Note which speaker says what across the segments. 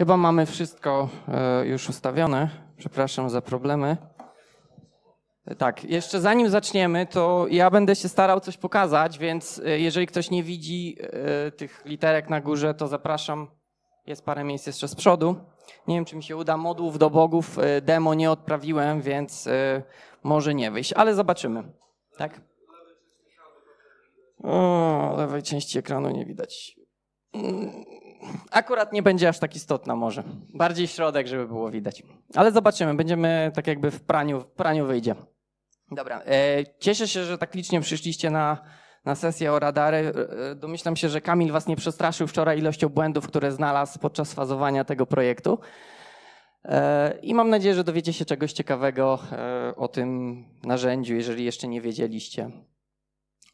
Speaker 1: Chyba mamy wszystko e, już ustawione. Przepraszam za problemy. E, tak, jeszcze zanim zaczniemy, to ja będę się starał coś pokazać, więc e, jeżeli ktoś nie widzi tych literek na górze, to zapraszam. Jest parę miejsc jeszcze z przodu. Nie wiem, czy mi się uda. Modłów do bogów demo nie odprawiłem, więc może nie wyjść, ale zobaczymy. Tak? O, lewej części ekranu nie widać. Mm akurat nie będzie aż tak istotna może. Bardziej środek, żeby było widać. Ale zobaczymy, będziemy tak jakby w praniu, w praniu wyjdzie. Dobra, e, cieszę się, że tak licznie przyszliście na, na sesję o radary. E, e, domyślam się, że Kamil was nie przestraszył wczoraj ilością błędów, które znalazł podczas fazowania tego projektu. I mam nadzieję, że dowiecie się czegoś ciekawego o tym narzędziu, jeżeli jeszcze nie wiedzieliście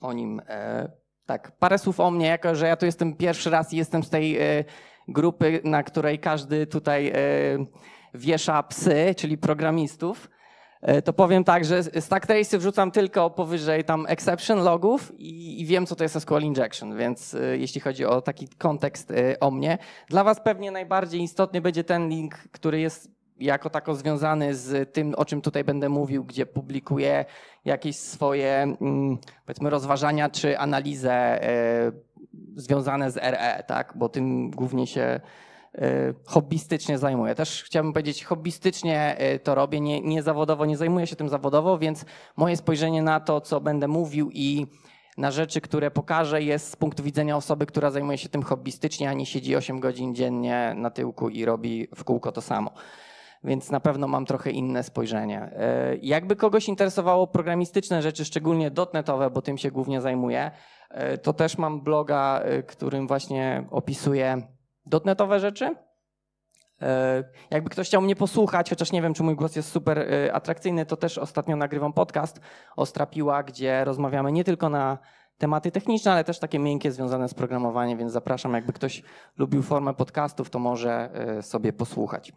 Speaker 1: o nim tak, parę słów o mnie, jako że ja tu jestem pierwszy raz i jestem z tej y, grupy, na której każdy tutaj y, wiesza psy, czyli programistów. Y, to powiem tak, że stack tracy wrzucam tylko powyżej tam exception logów i, i wiem, co to jest SQL injection, więc jeśli chodzi o taki kontekst o mnie. Dla was pewnie najbardziej istotny będzie ten link, który jest jako tako związany z tym, o czym tutaj będę mówił, gdzie publikuję jakieś swoje mm, powiedzmy rozważania czy analizę e, związane z RE, tak? bo tym głównie się e, hobbystycznie zajmuję. Też chciałbym powiedzieć, hobbystycznie e, to robię, nie, nie zawodowo, nie zajmuję się tym zawodowo, więc moje spojrzenie na to, co będę mówił i na rzeczy, które pokażę, jest z punktu widzenia osoby, która zajmuje się tym hobbystycznie, a nie siedzi 8 godzin dziennie na tyłku i robi w kółko to samo więc na pewno mam trochę inne spojrzenie. E, jakby kogoś interesowało programistyczne rzeczy, szczególnie dotnetowe, bo tym się głównie zajmuję, e, to też mam bloga, e, którym właśnie opisuję dotnetowe rzeczy. Jakby ktoś chciał mnie posłuchać, chociaż nie wiem, czy mój głos jest super atrakcyjny, to też ostatnio nagrywam podcast ostrapiła, gdzie rozmawiamy nie tylko na tematy techniczne, ale też takie miękkie związane z programowaniem, więc zapraszam, jakby ktoś lubił formę podcastów, to może sobie posłuchać.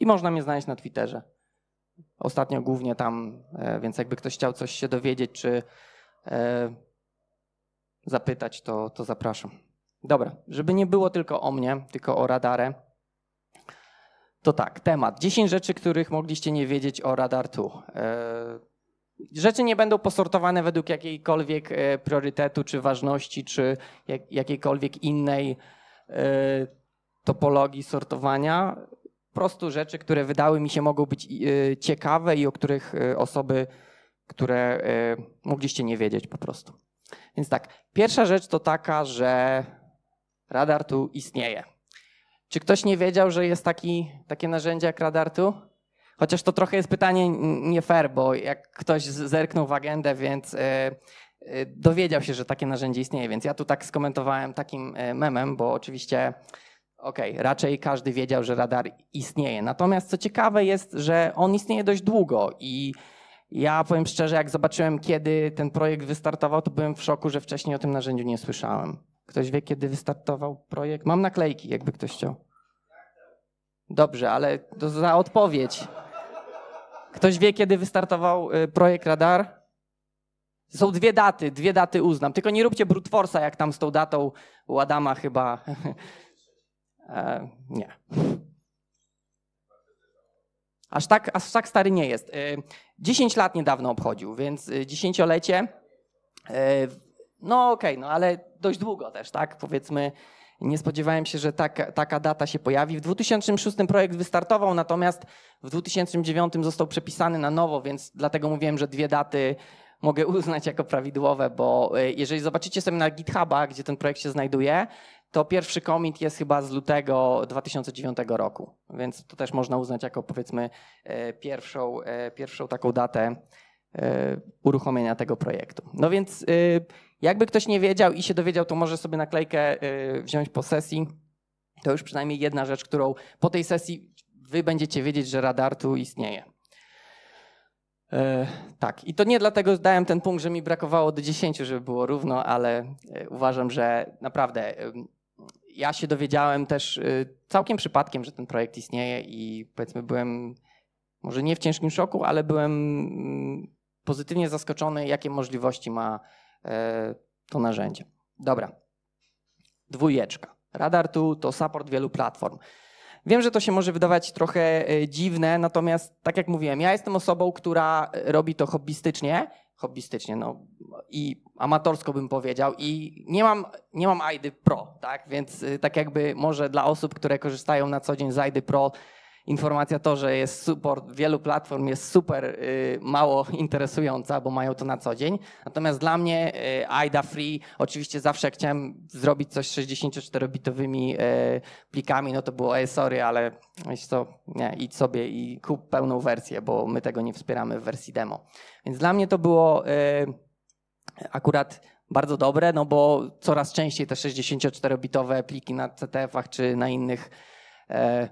Speaker 1: I można mnie znaleźć na Twitterze. Ostatnio głównie tam, e, więc jakby ktoś chciał coś się dowiedzieć, czy e, zapytać, to, to zapraszam. Dobra, żeby nie było tylko o mnie, tylko o radarę. To tak, temat. 10 rzeczy, których mogliście nie wiedzieć o Radar e, Rzeczy nie będą posortowane według jakiejkolwiek priorytetu, czy ważności, czy jakiejkolwiek innej topologii sortowania prostu rzeczy, które wydały mi się mogą być e, ciekawe i o których e, osoby, które e, mogliście nie wiedzieć po prostu. Więc tak, pierwsza rzecz to taka, że radar tu istnieje. Czy ktoś nie wiedział, że jest taki, takie narzędzie jak radar tu? Chociaż to trochę jest pytanie nie fair, bo jak ktoś zerknął w agendę, więc dowiedział się, że takie narzędzie istnieje, więc ja tu tak skomentowałem takim memem, bo oczywiście Okej, okay, raczej każdy wiedział, że radar istnieje. Natomiast co ciekawe jest, że on istnieje dość długo i ja powiem szczerze, jak zobaczyłem, kiedy ten projekt wystartował, to byłem w szoku, że wcześniej o tym narzędziu nie słyszałem. Ktoś wie, kiedy wystartował projekt? Mam naklejki, jakby ktoś chciał. Dobrze, ale to za odpowiedź. Ktoś wie, kiedy wystartował y, projekt Radar? Są dwie daty, dwie daty uznam. Tylko nie róbcie brutforsa, jak tam z tą datą u Adama chyba E, nie. Aż tak, aż tak stary nie jest. E, 10 lat niedawno obchodził, więc e, dziesięciolecie. E, no okej, okay, no ale dość długo też, tak? Powiedzmy, nie spodziewałem się, że taka, taka data się pojawi. W 2006 projekt wystartował, natomiast w 2009 został przepisany na nowo, więc dlatego mówiłem, że dwie daty mogę uznać jako prawidłowe, bo e, jeżeli zobaczycie sobie na GitHuba, gdzie ten projekt się znajduje, to pierwszy commit jest chyba z lutego 2009 roku, więc to też można uznać jako powiedzmy e, pierwszą, e, pierwszą taką datę e, uruchomienia tego projektu. No więc jakby ktoś nie wiedział i się dowiedział, to może sobie naklejkę wziąć po sesji. To już przynajmniej jedna rzecz, którą po tej sesji wy będziecie wiedzieć, że radar tu istnieje. Tak, i to nie dlatego dałem ten punkt, że mi brakowało do 10, żeby było równo, ale uważam, że naprawdę ja się dowiedziałem też y, całkiem przypadkiem, że ten projekt istnieje i powiedzmy byłem może nie w ciężkim szoku, ale byłem mm, pozytywnie zaskoczony, jakie możliwości ma e, to narzędzie. Dobra. Dwójeczka. Radar tu to support wielu platform. Wiem, że to się może wydawać trochę e, dziwne, natomiast tak jak mówiłem, ja jestem osobą, która robi to hobbystycznie, hobbystycznie, no i amatorsko bym powiedział i nie mam, nie mam ID Pro, tak? Więc y, tak jakby może dla osób, które korzystają na co dzień z ID Pro, informacja to, że jest support wielu platform jest super y, mało interesująca, bo mają to na co dzień. Natomiast dla mnie IDA y, Free, oczywiście zawsze chciałem zrobić coś z 64-bitowymi plikami, no to było, e, sorry, ale wiesz co, nie, idź sobie i kup pełną wersję, bo my tego nie wspieramy w wersji demo. Więc dla mnie to było akurat bardzo dobre, no bo coraz częściej te 64-bitowe pliki na CTF-ach czy na innych e,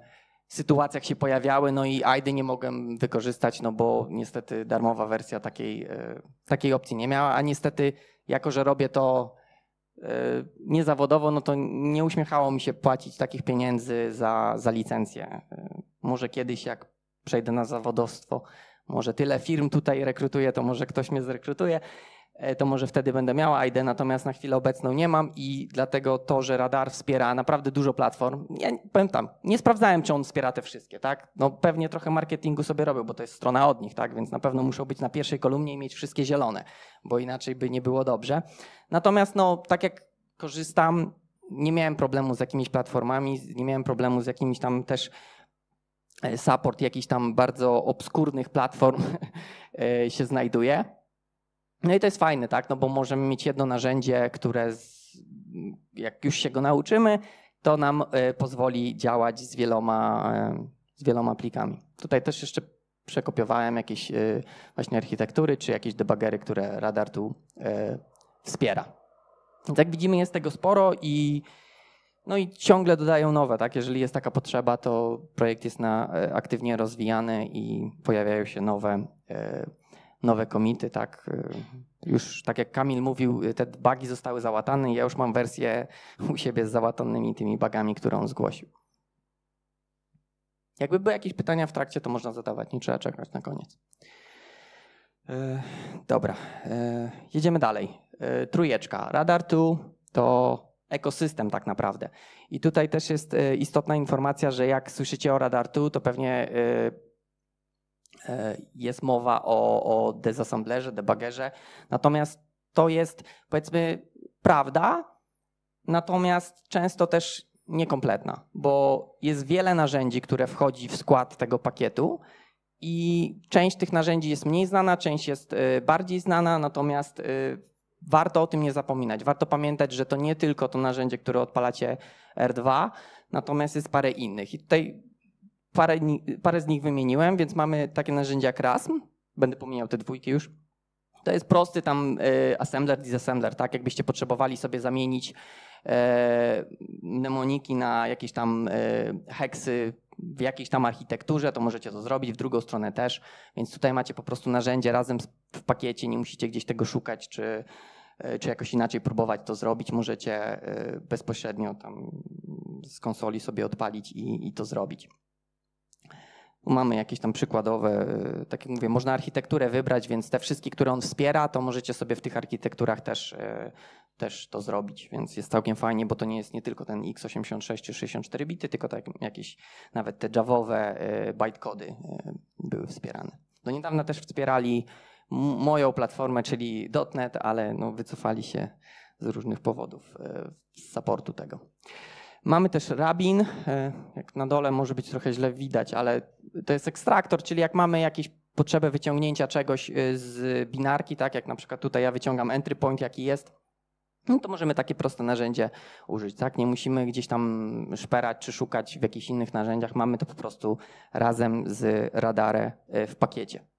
Speaker 1: sytuacjach się pojawiały, no i ID nie mogłem wykorzystać, no bo niestety darmowa wersja takiej, e, takiej opcji nie miała, a niestety jako, że robię to e, niezawodowo, no to nie uśmiechało mi się płacić takich pieniędzy za, za licencję. E, może kiedyś, jak przejdę na zawodowstwo, może tyle firm tutaj rekrutuje, to może ktoś mnie zrekrutuje E, to może wtedy będę miała ID, natomiast na chwilę obecną nie mam i dlatego to, że radar wspiera naprawdę dużo platform, ja powiem tam, nie sprawdzałem, czy on wspiera te wszystkie, tak? No pewnie trochę marketingu sobie robią, bo to jest strona od nich, tak? Więc na pewno muszą być na pierwszej kolumnie i mieć wszystkie zielone, bo inaczej by nie było dobrze. Natomiast no, tak jak korzystam, nie miałem problemu z jakimiś platformami, nie miałem problemu z jakimiś tam też e, support jakichś tam bardzo obskurnych platform e, się znajduje. No i to jest fajne, tak? No bo możemy mieć jedno narzędzie, które z, jak już się go nauczymy, to nam e, pozwoli działać z wieloma, e, z wieloma plikami. Tutaj też jeszcze przekopiowałem jakieś e, właśnie architektury czy jakieś debagery, które radar tu wspiera. Więc jak widzimy jest tego sporo i no i ciągle dodają nowe, tak? Jeżeli jest taka potrzeba, to projekt jest na, aktywnie rozwijany i pojawiają się nowe nowe komity, tak. Y, już tak jak Kamil mówił, y, te bugi zostały załatane i ja już mam wersję u siebie z załatanymi tymi bugami, które on zgłosił. Jakby były jakieś pytania w trakcie, to można zadawać, nie trzeba czekać na koniec. E, dobra, e, jedziemy dalej. E, trójeczka. Radar 2 to ekosystem tak naprawdę. I tutaj też jest istotna informacja, że jak słyszycie o Radar 2, to pewnie E, jest mowa o, o debuggerze. Natomiast to jest powiedzmy prawda, natomiast często też niekompletna, bo jest wiele narzędzi, które wchodzi w skład tego pakietu i część tych narzędzi jest mniej znana, część jest e, bardziej znana, natomiast e, warto o tym nie zapominać. Warto pamiętać, że to nie tylko to narzędzie, które odpalacie R2, natomiast jest parę innych. I tutaj Parę, parę z nich wymieniłem, więc mamy takie narzędzia jak RASM. Będę pomijał te dwójki już. To jest prosty tam y, assembler, disassembler, tak? Jakbyście potrzebowali sobie zamienić y, mnemoniki na jakieś tam y, heksy w jakiejś tam architekturze, to możecie to zrobić, w drugą stronę też. Więc tutaj macie po prostu narzędzie razem w pakiecie, nie musicie gdzieś tego szukać, czy, czy jakoś inaczej próbować to zrobić. Możecie bezpośrednio tam z konsoli sobie odpalić i, i to zrobić. Mamy jakieś tam przykładowe, y, tak jak mówię, można architekturę wybrać, więc te wszystkie, które on wspiera, to możecie sobie w tych architekturach też, y, też to zrobić, więc jest całkiem fajnie, bo to nie jest nie tylko ten x86 czy 64 bity, tylko tak jakieś nawet te javowe y, bytecody były wspierane. Do niedawna też wspierali moją platformę, czyli .NET, ale no wycofali się z różnych powodów z supportu tego. Mamy też rabin, e, jak na dole może być trochę źle widać, ale to jest ekstraktor, czyli jak mamy jakieś potrzebę wyciągnięcia czegoś e, z binarki, tak jak na przykład tutaj ja wyciągam entry point, jaki jest, no to możemy takie proste narzędzie użyć. Tak? Nie musimy gdzieś tam szperać czy szukać w jakichś innych narzędziach. Mamy to po prostu razem z radarem e, w pakiecie.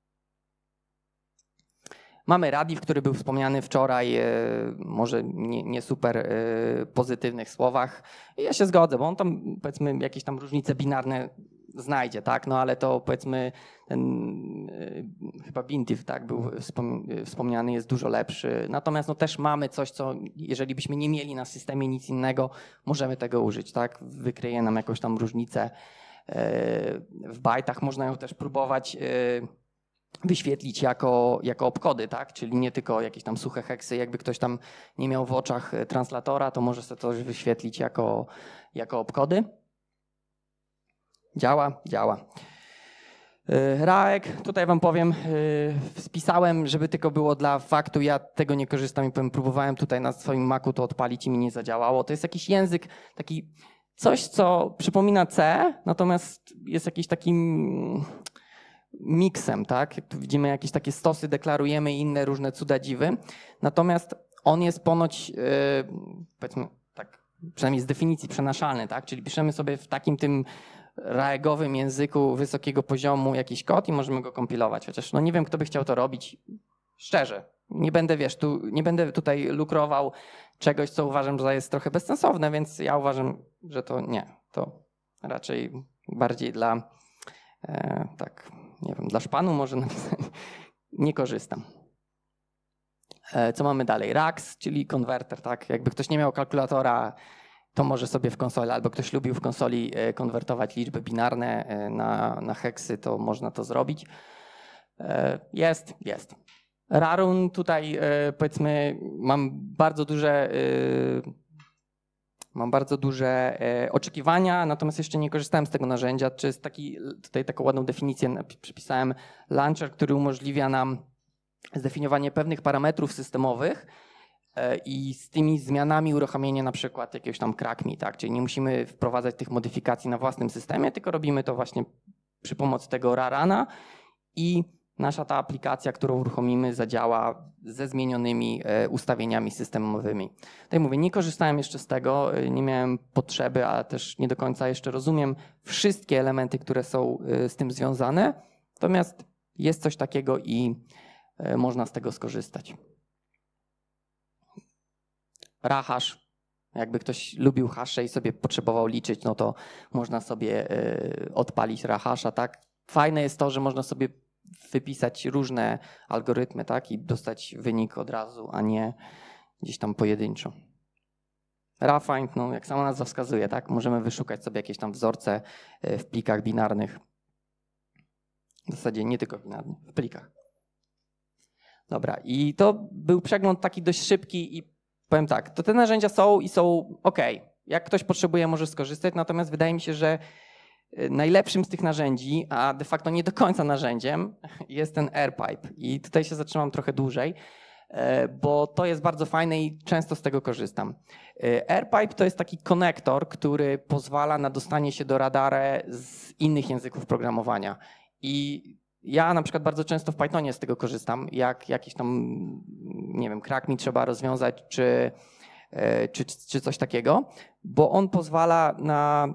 Speaker 1: Mamy Radif, który był wspomniany wczoraj, e, może nie, nie, super e, pozytywnych słowach. I ja się zgodzę, bo on tam powiedzmy jakieś tam różnice binarne znajdzie, tak? No ale to powiedzmy ten e, chyba Bintif, tak, był wspomniany, jest dużo lepszy. Natomiast no też mamy coś, co jeżeli byśmy nie mieli na systemie nic innego, możemy tego użyć, tak? Wykryje nam jakąś tam różnicę w bajtach, można ją też próbować wyświetlić jako, jako obkody, tak? Czyli nie tylko jakieś tam suche heksy. Jakby ktoś tam nie miał w oczach e, translatora, to może sobie to wyświetlić jako, jako obkody. Działa, działa. E, Raek, tutaj wam powiem, spisałem, e, żeby tylko było dla faktu, ja tego nie korzystam i powiem, próbowałem tutaj na swoim Macu to odpalić i mi nie zadziałało. To jest jakiś język taki, coś co przypomina C, natomiast jest jakiś takim miksem, tak? tu widzimy jakieś takie stosy, deklarujemy inne różne cuda dziwy. Natomiast on jest ponoć, e, powiedzmy tak, przynajmniej z definicji przenaszalny, tak? Czyli piszemy sobie w takim tym raegowym języku wysokiego poziomu jakiś kod i możemy go kompilować. Chociaż no nie wiem, kto by chciał to robić. Szczerze, nie będę, wiesz, tu, nie będę tutaj lukrował czegoś, co uważam, że jest trochę bezsensowne, więc ja uważam, że to nie. To raczej bardziej dla e, tak nie wiem, dla szpanu może napisać, nie korzystam. E, co mamy dalej? Rax, czyli konwerter, tak? Jakby ktoś nie miał kalkulatora, to może sobie w konsoli, albo ktoś lubił w konsoli e, konwertować liczby binarne e, na, na heksy, to można to zrobić. Jest, jest. Rarun tutaj powiedzmy, mam bardzo duże Mam bardzo duże e, oczekiwania, natomiast jeszcze nie korzystałem z tego narzędzia. Czy jest taki, tutaj taką ładną definicję przypisałem, launcher, który umożliwia nam zdefiniowanie pewnych parametrów systemowych e, i z tymi zmianami uruchomienie na przykład jakiegoś tam krakmi, tak? Czyli nie musimy wprowadzać tych modyfikacji na własnym systemie, tylko robimy to właśnie przy pomocy tego rarana i nasza ta aplikacja, którą uruchomimy, zadziała ze zmienionymi e, ustawieniami systemowymi. Tutaj mówię, nie korzystałem jeszcze z tego, e, nie miałem potrzeby, ale też nie do końca jeszcze rozumiem wszystkie elementy, które są e, z tym związane. Natomiast jest coś takiego i można z tego skorzystać. Rachasz. Jakby ktoś lubił hasze i sobie potrzebował liczyć, no to można sobie odpalić rachasza, tak? Fajne jest to, że można sobie wypisać różne algorytmy, tak, i dostać wynik od razu, a nie gdzieś tam pojedynczo. Rafind, no jak sama nazwa wskazuje, tak, możemy wyszukać sobie jakieś tam wzorce e, w plikach binarnych. W zasadzie nie tylko binarnych, w plikach. Dobra, i to był przegląd taki dość szybki i powiem tak, to te narzędzia są i są ok. Jak ktoś potrzebuje, może skorzystać, natomiast wydaje mi się, że Y, najlepszym z tych narzędzi, a de facto nie do końca narzędziem, jest ten AirPipe. I tutaj się zatrzymam trochę dłużej, y, bo to jest bardzo fajne i często z tego korzystam. Y, AirPipe to jest taki konektor, który pozwala na dostanie się do radare z innych języków programowania. I ja na przykład bardzo często w Pythonie z tego korzystam, jak jakiś tam, nie wiem, krak mi trzeba rozwiązać, czy, czy, czy coś takiego, bo on pozwala na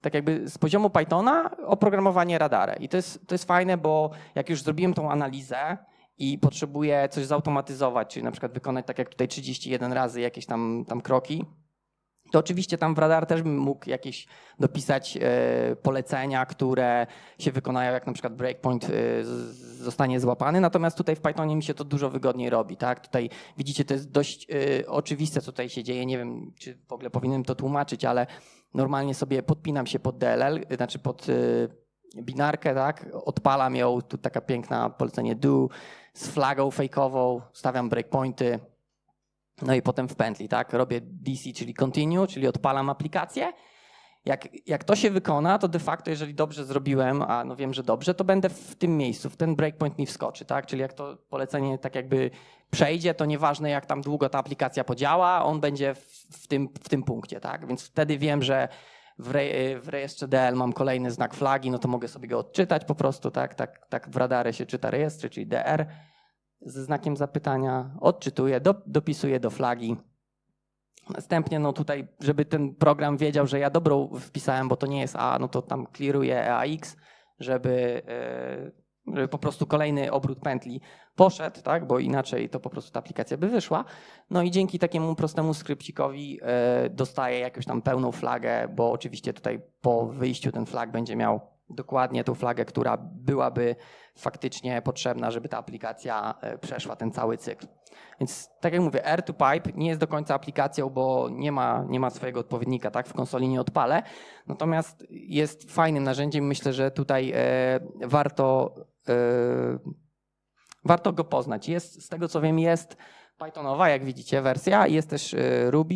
Speaker 1: tak jakby z poziomu Pythona oprogramowanie radara. I to jest, to jest fajne, bo jak już zrobiłem tą analizę, i potrzebuję coś zautomatyzować, czyli na przykład wykonać tak jak tutaj 31 razy jakieś tam, tam kroki, to oczywiście tam w radar też bym mógł jakieś dopisać e, polecenia, które się wykonają, jak na przykład breakpoint e, zostanie złapany, natomiast tutaj w Pythonie mi się to dużo wygodniej robi. Tak? Tutaj widzicie, to jest dość e, oczywiste, co tutaj się dzieje. Nie wiem, czy w ogóle powinienem to tłumaczyć, ale normalnie sobie podpinam się pod DLL, znaczy pod y, binarkę, tak? Odpalam ją, tu taka piękna polecenie do, z flagą fejkową, stawiam breakpointy, no i potem w pętli, tak? Robię DC, czyli continue, czyli odpalam aplikację jak, jak to się wykona, to de facto, jeżeli dobrze zrobiłem, a no wiem, że dobrze, to będę w tym miejscu, w ten breakpoint mi wskoczy, tak? Czyli jak to polecenie tak jakby przejdzie, to nieważne jak tam długo ta aplikacja podziała, on będzie w, w tym, w tym punkcie, tak? Więc wtedy wiem, że w, w rejestrze DL mam kolejny znak flagi, no to mogę sobie go odczytać po prostu, tak? Tak, tak w radarze się czyta rejestry, czyli DR ze znakiem zapytania, odczytuję, do, dopisuję do flagi Następnie no tutaj, żeby ten program wiedział, że ja dobrą wpisałem, bo to nie jest A, no to tam clearuje EAX, żeby, e, żeby po prostu kolejny obrót pętli poszedł, tak, bo inaczej to po prostu ta aplikacja by wyszła. No i dzięki takiemu prostemu skrypcikowi e, dostaję jakąś tam pełną flagę, bo oczywiście tutaj po wyjściu ten flag będzie miał dokładnie tą flagę, która byłaby faktycznie potrzebna, żeby ta aplikacja e, przeszła ten cały cykl. Więc tak jak mówię, Air 2 Pipe nie jest do końca aplikacją, bo nie ma, nie ma swojego odpowiednika, tak? W konsoli nie odpalę. Natomiast jest fajnym narzędziem. Myślę, że tutaj e, warto, e, warto go poznać. Jest, z tego co wiem, jest Pythonowa, jak widzicie, wersja, jest też e, Ruby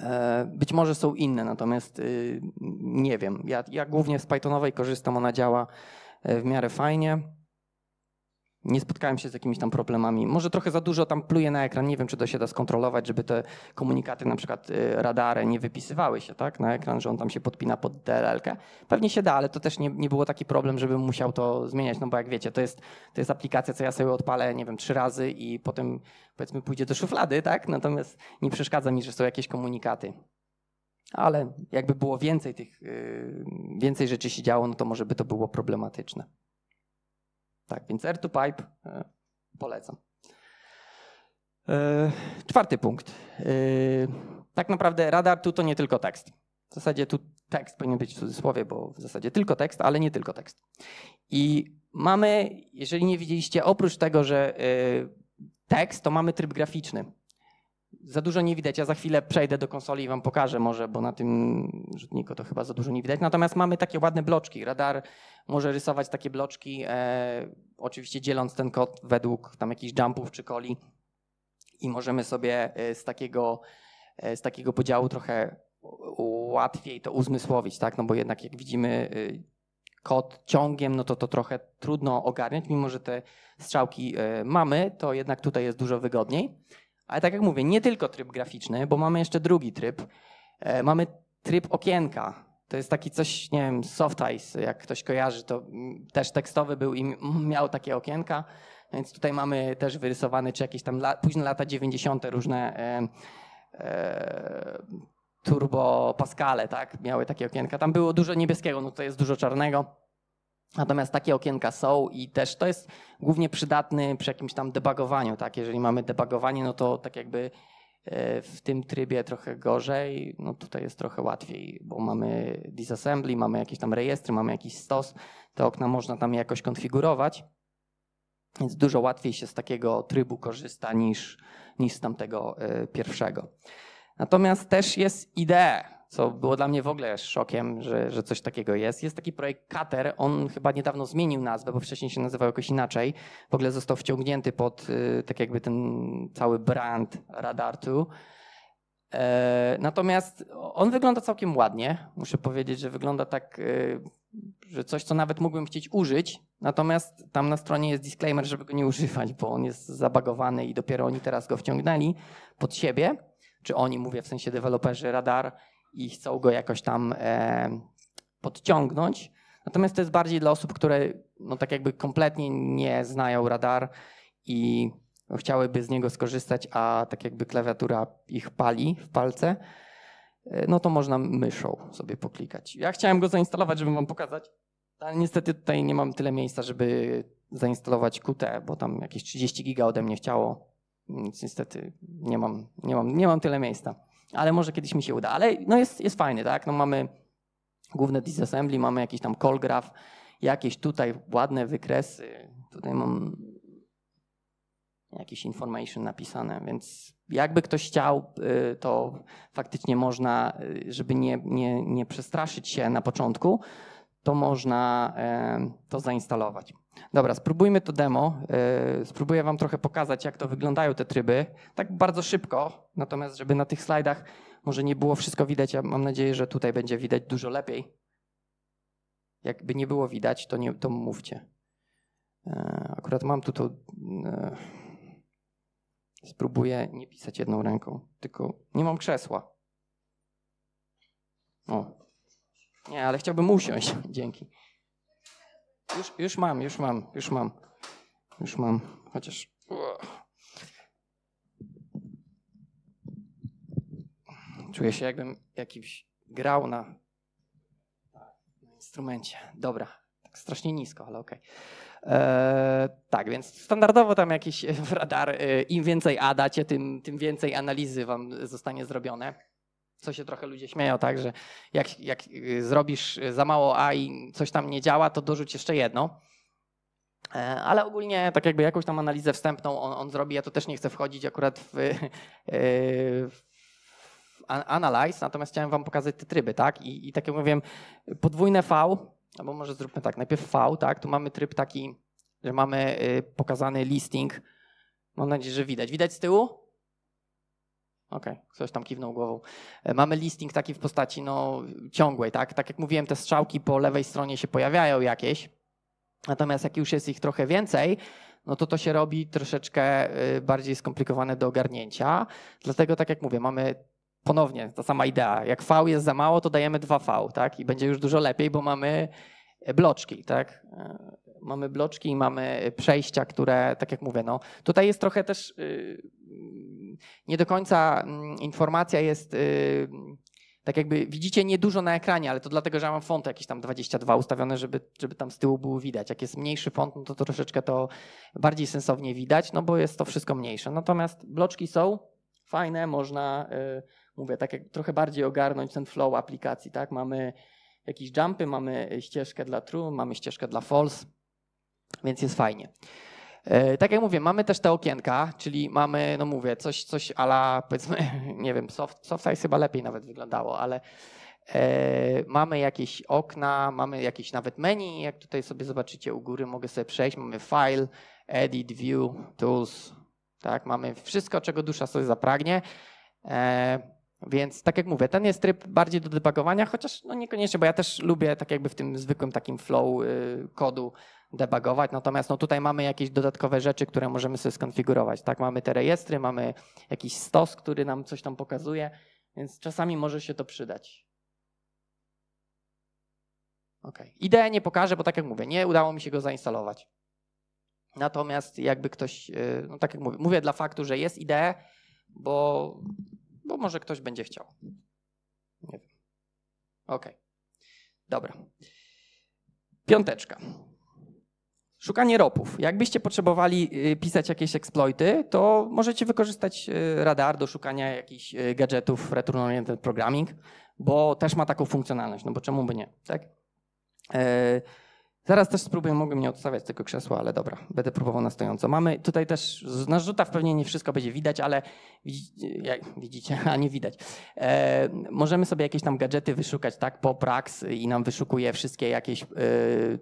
Speaker 1: E, być może są inne, natomiast y, nie wiem. Ja, ja głównie z Pythonowej korzystam, ona działa e, w miarę fajnie. Nie spotkałem się z jakimiś tam problemami. Może trochę za dużo tam pluje na ekran. Nie wiem, czy to się da skontrolować, żeby te komunikaty, na przykład y, radary, nie wypisywały się tak, na ekran, że on tam się podpina pod DLL-kę. Pewnie się da, ale to też nie, nie było taki problem, żebym musiał to zmieniać. No bo jak wiecie, to jest, to jest aplikacja, co ja sobie odpalę, nie wiem, trzy razy i potem powiedzmy pójdzie do szuflady, tak? Natomiast nie przeszkadza mi, że są jakieś komunikaty. Ale jakby było więcej tych, y, więcej rzeczy się działo, no to może by to było problematyczne. Tak, więc air to pipe e, polecam. E, czwarty punkt. E, tak naprawdę radar tu to nie tylko tekst. W zasadzie tu tekst powinien być w cudzysłowie, bo w zasadzie tylko tekst, ale nie tylko tekst. I mamy, jeżeli nie widzieliście, oprócz tego, że tekst, to mamy tryb graficzny. Za dużo nie widać. Ja za chwilę przejdę do konsoli i wam pokażę może, bo na tym rzutniku to chyba za dużo nie widać. Natomiast mamy takie ładne bloczki. Radar może rysować takie bloczki, e, oczywiście dzieląc ten kod według tam jakichś jumpów czy coli i możemy sobie e, z takiego, e, z takiego podziału trochę łatwiej to uzmysłowić, tak? No bo jednak jak widzimy e, kod ciągiem, no to to trochę trudno ogarniać, mimo że te strzałki mamy, to jednak tutaj jest dużo wygodniej. Ale tak jak mówię, nie tylko tryb graficzny, bo mamy jeszcze drugi tryb. E, mamy tryb okienka. To jest taki coś, nie wiem, soft ice, jak ktoś kojarzy, to mm, też tekstowy był i miał takie okienka. No więc tutaj mamy też wyrysowane, czy jakieś tam la, późne lata 90. różne e, e, turbo Pascale, tak? Miały takie okienka. Tam było dużo niebieskiego, no to jest dużo czarnego. Natomiast takie okienka są i też to jest głównie przydatny przy jakimś tam debugowaniu. Tak? Jeżeli mamy debugowanie, no to tak jakby e, w tym trybie trochę gorzej, no tutaj jest trochę łatwiej, bo mamy disassembly, mamy jakieś tam rejestry, mamy jakiś stos, te okna można tam jakoś konfigurować, więc dużo łatwiej się z takiego trybu korzysta niż, niż z tamtego e, pierwszego. Natomiast też jest IDE, co było dla mnie w ogóle szokiem, że, że coś takiego jest. Jest taki projekt Kater, on chyba niedawno zmienił nazwę, bo wcześniej się nazywał jakoś inaczej. W ogóle został wciągnięty pod y, tak jakby ten cały brand Radartu. E, natomiast on wygląda całkiem ładnie. Muszę powiedzieć, że wygląda tak, y, że coś, co nawet mógłbym chcieć użyć. Natomiast tam na stronie jest disclaimer, żeby go nie używać, bo on jest zabagowany i dopiero oni teraz go wciągnęli pod siebie. Czy oni, mówię w sensie deweloperzy radar, i chcą go jakoś tam e, podciągnąć. Natomiast to jest bardziej dla osób, które no tak jakby kompletnie nie znają radar i chciałyby z niego skorzystać, a tak jakby klawiatura ich pali w palce, e, no to można myszą sobie poklikać. Ja chciałem go zainstalować, żeby wam pokazać, ale niestety tutaj nie mam tyle miejsca, żeby zainstalować QT, bo tam jakieś 30 giga ode mnie chciało, więc niestety nie mam, nie mam, nie mam tyle miejsca ale może kiedyś mi się uda. Ale no jest, jest fajny, tak? No mamy główne disassembly, mamy jakiś tam call graph, jakieś tutaj ładne wykresy. Tutaj mam jakieś information napisane, więc jakby ktoś chciał, y, to faktycznie można, y, żeby nie, nie, nie przestraszyć się na początku, to można to zainstalować. Dobra, spróbujmy to demo. E, spróbuję Wam trochę pokazać, jak to wyglądają te tryby. Tak bardzo szybko, natomiast żeby na tych slajdach może nie było wszystko widać, ja mam nadzieję, że tutaj będzie widać dużo lepiej. Jakby nie było widać, to, nie, to mówcie. E, akurat mam tu to... E, spróbuję nie pisać jedną ręką, tylko nie mam krzesła. O. Nie, ale chciałbym usiąść. Dzięki. Już, już mam, już mam, już mam. Już mam, chociaż... Czuję się jakbym jakiś grał na, na instrumencie. Dobra, tak strasznie nisko, ale okej. Okay. Eee, tak, więc standardowo tam jakiś radar, e, im więcej adacie, tym, tym więcej analizy wam zostanie zrobione co się trochę ludzie śmieją, tak, że jak, jak y, zrobisz y, za mało A i coś tam nie działa, to dorzuć jeszcze jedno. E, ale ogólnie, tak jakby jakąś tam analizę wstępną on, on zrobi. Ja to też nie chcę wchodzić akurat w, y, w analyze, natomiast chciałem Wam pokazać te tryby, tak? I, i tak jak mówiłem, podwójne V, albo może zróbmy tak, najpierw V, tak? Tu mamy tryb taki, że mamy pokazany listing. Mam nadzieję, że widać. Widać z tyłu? Okej, okay. ktoś tam kiwnął głową. E, mamy listing taki w postaci no, ciągłej, tak? Tak jak mówiłem, te strzałki po lewej stronie się pojawiają jakieś, natomiast jak już jest ich trochę więcej, no to to się robi troszeczkę y, bardziej skomplikowane do ogarnięcia. Dlatego, tak jak mówię, mamy ponownie ta sama idea. Jak V jest za mało, to dajemy 2V, tak? I będzie już dużo lepiej, bo mamy E, bloczki, tak? E, mamy bloczki, mamy przejścia, które, tak jak mówię, no, tutaj jest trochę też y, mm, nie do końca mm, informacja jest y, tak jakby widzicie niedużo na ekranie, ale to dlatego, że ja mam font jakieś tam 22 ustawione, żeby, żeby tam z tyłu było widać. Jak jest mniejszy font, no to troszeczkę to bardziej sensownie widać, no bo jest to wszystko mniejsze. Natomiast bloczki są fajne, można, yy, mówię, tak jak trochę bardziej ogarnąć ten flow aplikacji, tak? Mamy jakieś jumpy, mamy ścieżkę dla true, mamy ścieżkę dla false, więc jest fajnie. E, tak jak mówię, mamy też te okienka, czyli mamy, no mówię, coś, coś la, powiedzmy, nie wiem, soft, soft size chyba lepiej nawet wyglądało, ale e, mamy jakieś okna, mamy jakieś nawet menu, jak tutaj sobie zobaczycie u góry, mogę sobie przejść, mamy file, edit, view, tools, tak, mamy wszystko, czego dusza sobie zapragnie. E, więc tak jak mówię, ten jest tryb bardziej do debugowania, chociaż no niekoniecznie, bo ja też lubię tak jakby w tym zwykłym takim flow y, kodu debugować, natomiast no tutaj mamy jakieś dodatkowe rzeczy, które możemy sobie skonfigurować. Tak, mamy te rejestry, mamy jakiś stos, który nam coś tam pokazuje, więc czasami może się to przydać. Okay. Ideę nie pokażę, bo tak jak mówię, nie udało mi się go zainstalować. Natomiast jakby ktoś, y, no tak jak mówię, mówię dla faktu, że jest IDE, bo bo może ktoś będzie chciał. Nie wiem. Okej. Okay. Dobra. Piąteczka. Szukanie ropów. Jakbyście potrzebowali y, pisać jakieś exploity, to możecie wykorzystać y, radar do szukania jakichś y, gadżetów Return Oriented Programming, bo też ma taką funkcjonalność, no bo czemu by nie, tak? E, Zaraz też spróbuję, mogę nie odstawiać tego krzesła, ale dobra, będę próbował na stojąco. Mamy tutaj też, na rzutach pewnie nie wszystko będzie widać, ale widzicie, a nie widać. E, możemy sobie jakieś tam gadżety wyszukać, tak, po Prax i nam wyszukuje wszystkie jakieś e,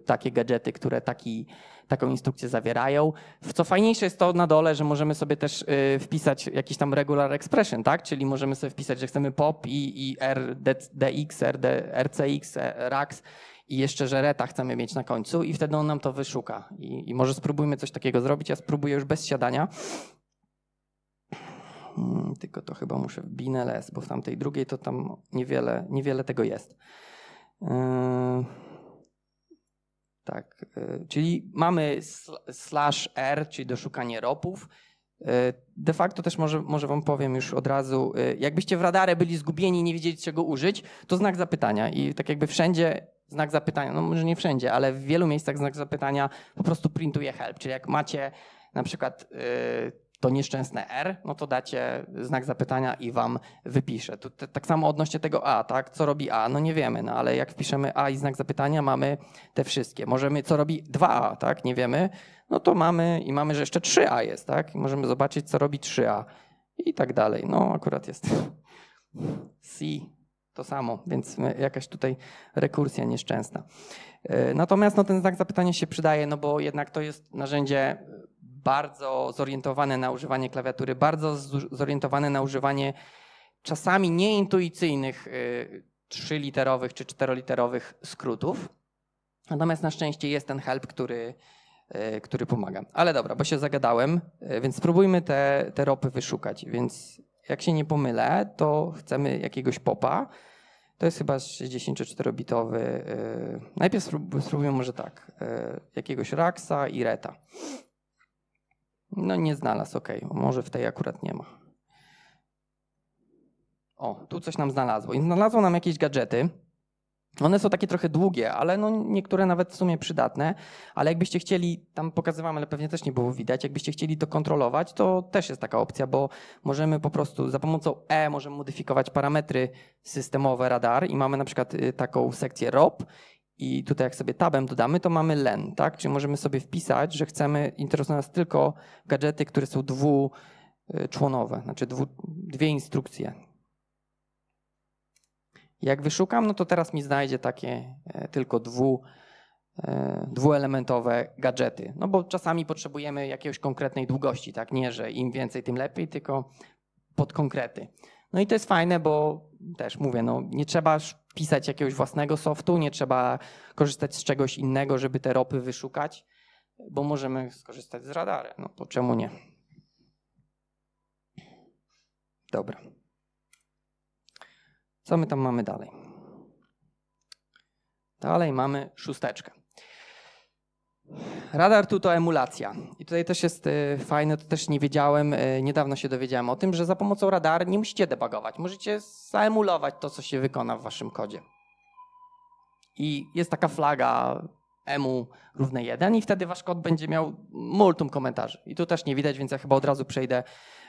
Speaker 1: takie gadżety, które taki, taką instrukcję zawierają. Co fajniejsze jest to na dole, że możemy sobie też e, wpisać jakiś tam regular expression, tak, czyli możemy sobie wpisać, że chcemy pop i, i RDX, RD, RCX, e, RAX i jeszcze żereta chcemy mieć na końcu i wtedy on nam to wyszuka. I, i może spróbujmy coś takiego zrobić. Ja spróbuję już bez siadania. Hmm, tylko to chyba muszę w Bineles, bo w tamtej drugiej to tam niewiele, niewiele tego jest. Yy, tak, yy, czyli mamy slash R, czyli doszukanie ropów E, de facto też może, może wam powiem już od razu, e, jakbyście w radarze byli zgubieni i nie wiedzieli czego użyć, to znak zapytania i tak jakby wszędzie znak zapytania, no może nie wszędzie, ale w wielu miejscach znak zapytania po prostu printuje help, czyli jak macie na przykład e, to nieszczęsne R, no to dacie znak zapytania i wam wypisze. To, tak samo odnośnie tego A, tak? Co robi A? No nie wiemy, no ale jak wpiszemy A i znak zapytania, mamy te wszystkie. Możemy, co robi 2A, tak? Nie wiemy no to mamy i mamy, że jeszcze 3a jest, tak? I możemy zobaczyć, co robi 3a i tak dalej. No akurat jest C to samo, więc jakaś tutaj rekursja nieszczęsna. E, natomiast no, ten znak zapytania się przydaje, no bo jednak to jest narzędzie bardzo zorientowane na używanie klawiatury, bardzo zorientowane na używanie czasami nieintuicyjnych e, trzyliterowych czy czteroliterowych skrótów. Natomiast na szczęście jest ten help, który, E, który pomaga. Ale dobra, bo się zagadałem, e, więc spróbujmy te, te ropy wyszukać. Więc jak się nie pomylę, to chcemy jakiegoś popa. To jest chyba 64-bitowy. E, najpierw spróbujmy może tak. Jakiegoś Raxa i Reta. No nie znalazł, ok. Może w tej akurat nie ma. O, tu coś nam znalazło. I znalazło nam jakieś gadżety. One są takie trochę długie, ale no niektóre nawet w sumie przydatne, ale jakbyście chcieli, tam pokazywałem, ale pewnie też nie było widać, jakbyście chcieli to kontrolować, to też jest taka opcja, bo możemy po prostu za pomocą E możemy modyfikować parametry systemowe radar i mamy na przykład y, taką sekcję ROP i tutaj jak sobie tabem dodamy, to mamy LEN, tak? Czyli możemy sobie wpisać, że chcemy, interesują nas tylko gadżety, które są dwuczłonowe, y, znaczy dwu, dwie instrukcje, jak wyszukam, no to teraz mi znajdzie takie e, tylko dwu, e, dwuelementowe gadżety. No bo czasami potrzebujemy jakiejś konkretnej długości, tak? Nie, że im więcej, tym lepiej, tylko pod konkrety. No i to jest fajne, bo też mówię, no nie trzeba pisać jakiegoś własnego softu, nie trzeba korzystać z czegoś innego, żeby te ropy wyszukać, bo możemy skorzystać z radarem. No to czemu nie? Dobra. Co my tam mamy dalej? Dalej mamy szósteczkę. Radar tu to emulacja. I tutaj też jest y, fajne, to też nie wiedziałem, y, niedawno się dowiedziałem o tym, że za pomocą radar nie musicie debugować. Możecie zaemulować to, co się wykona w waszym kodzie. I jest taka flaga emu równe 1 i wtedy wasz kod będzie miał multum komentarzy. I tu też nie widać, więc ja chyba od razu przejdę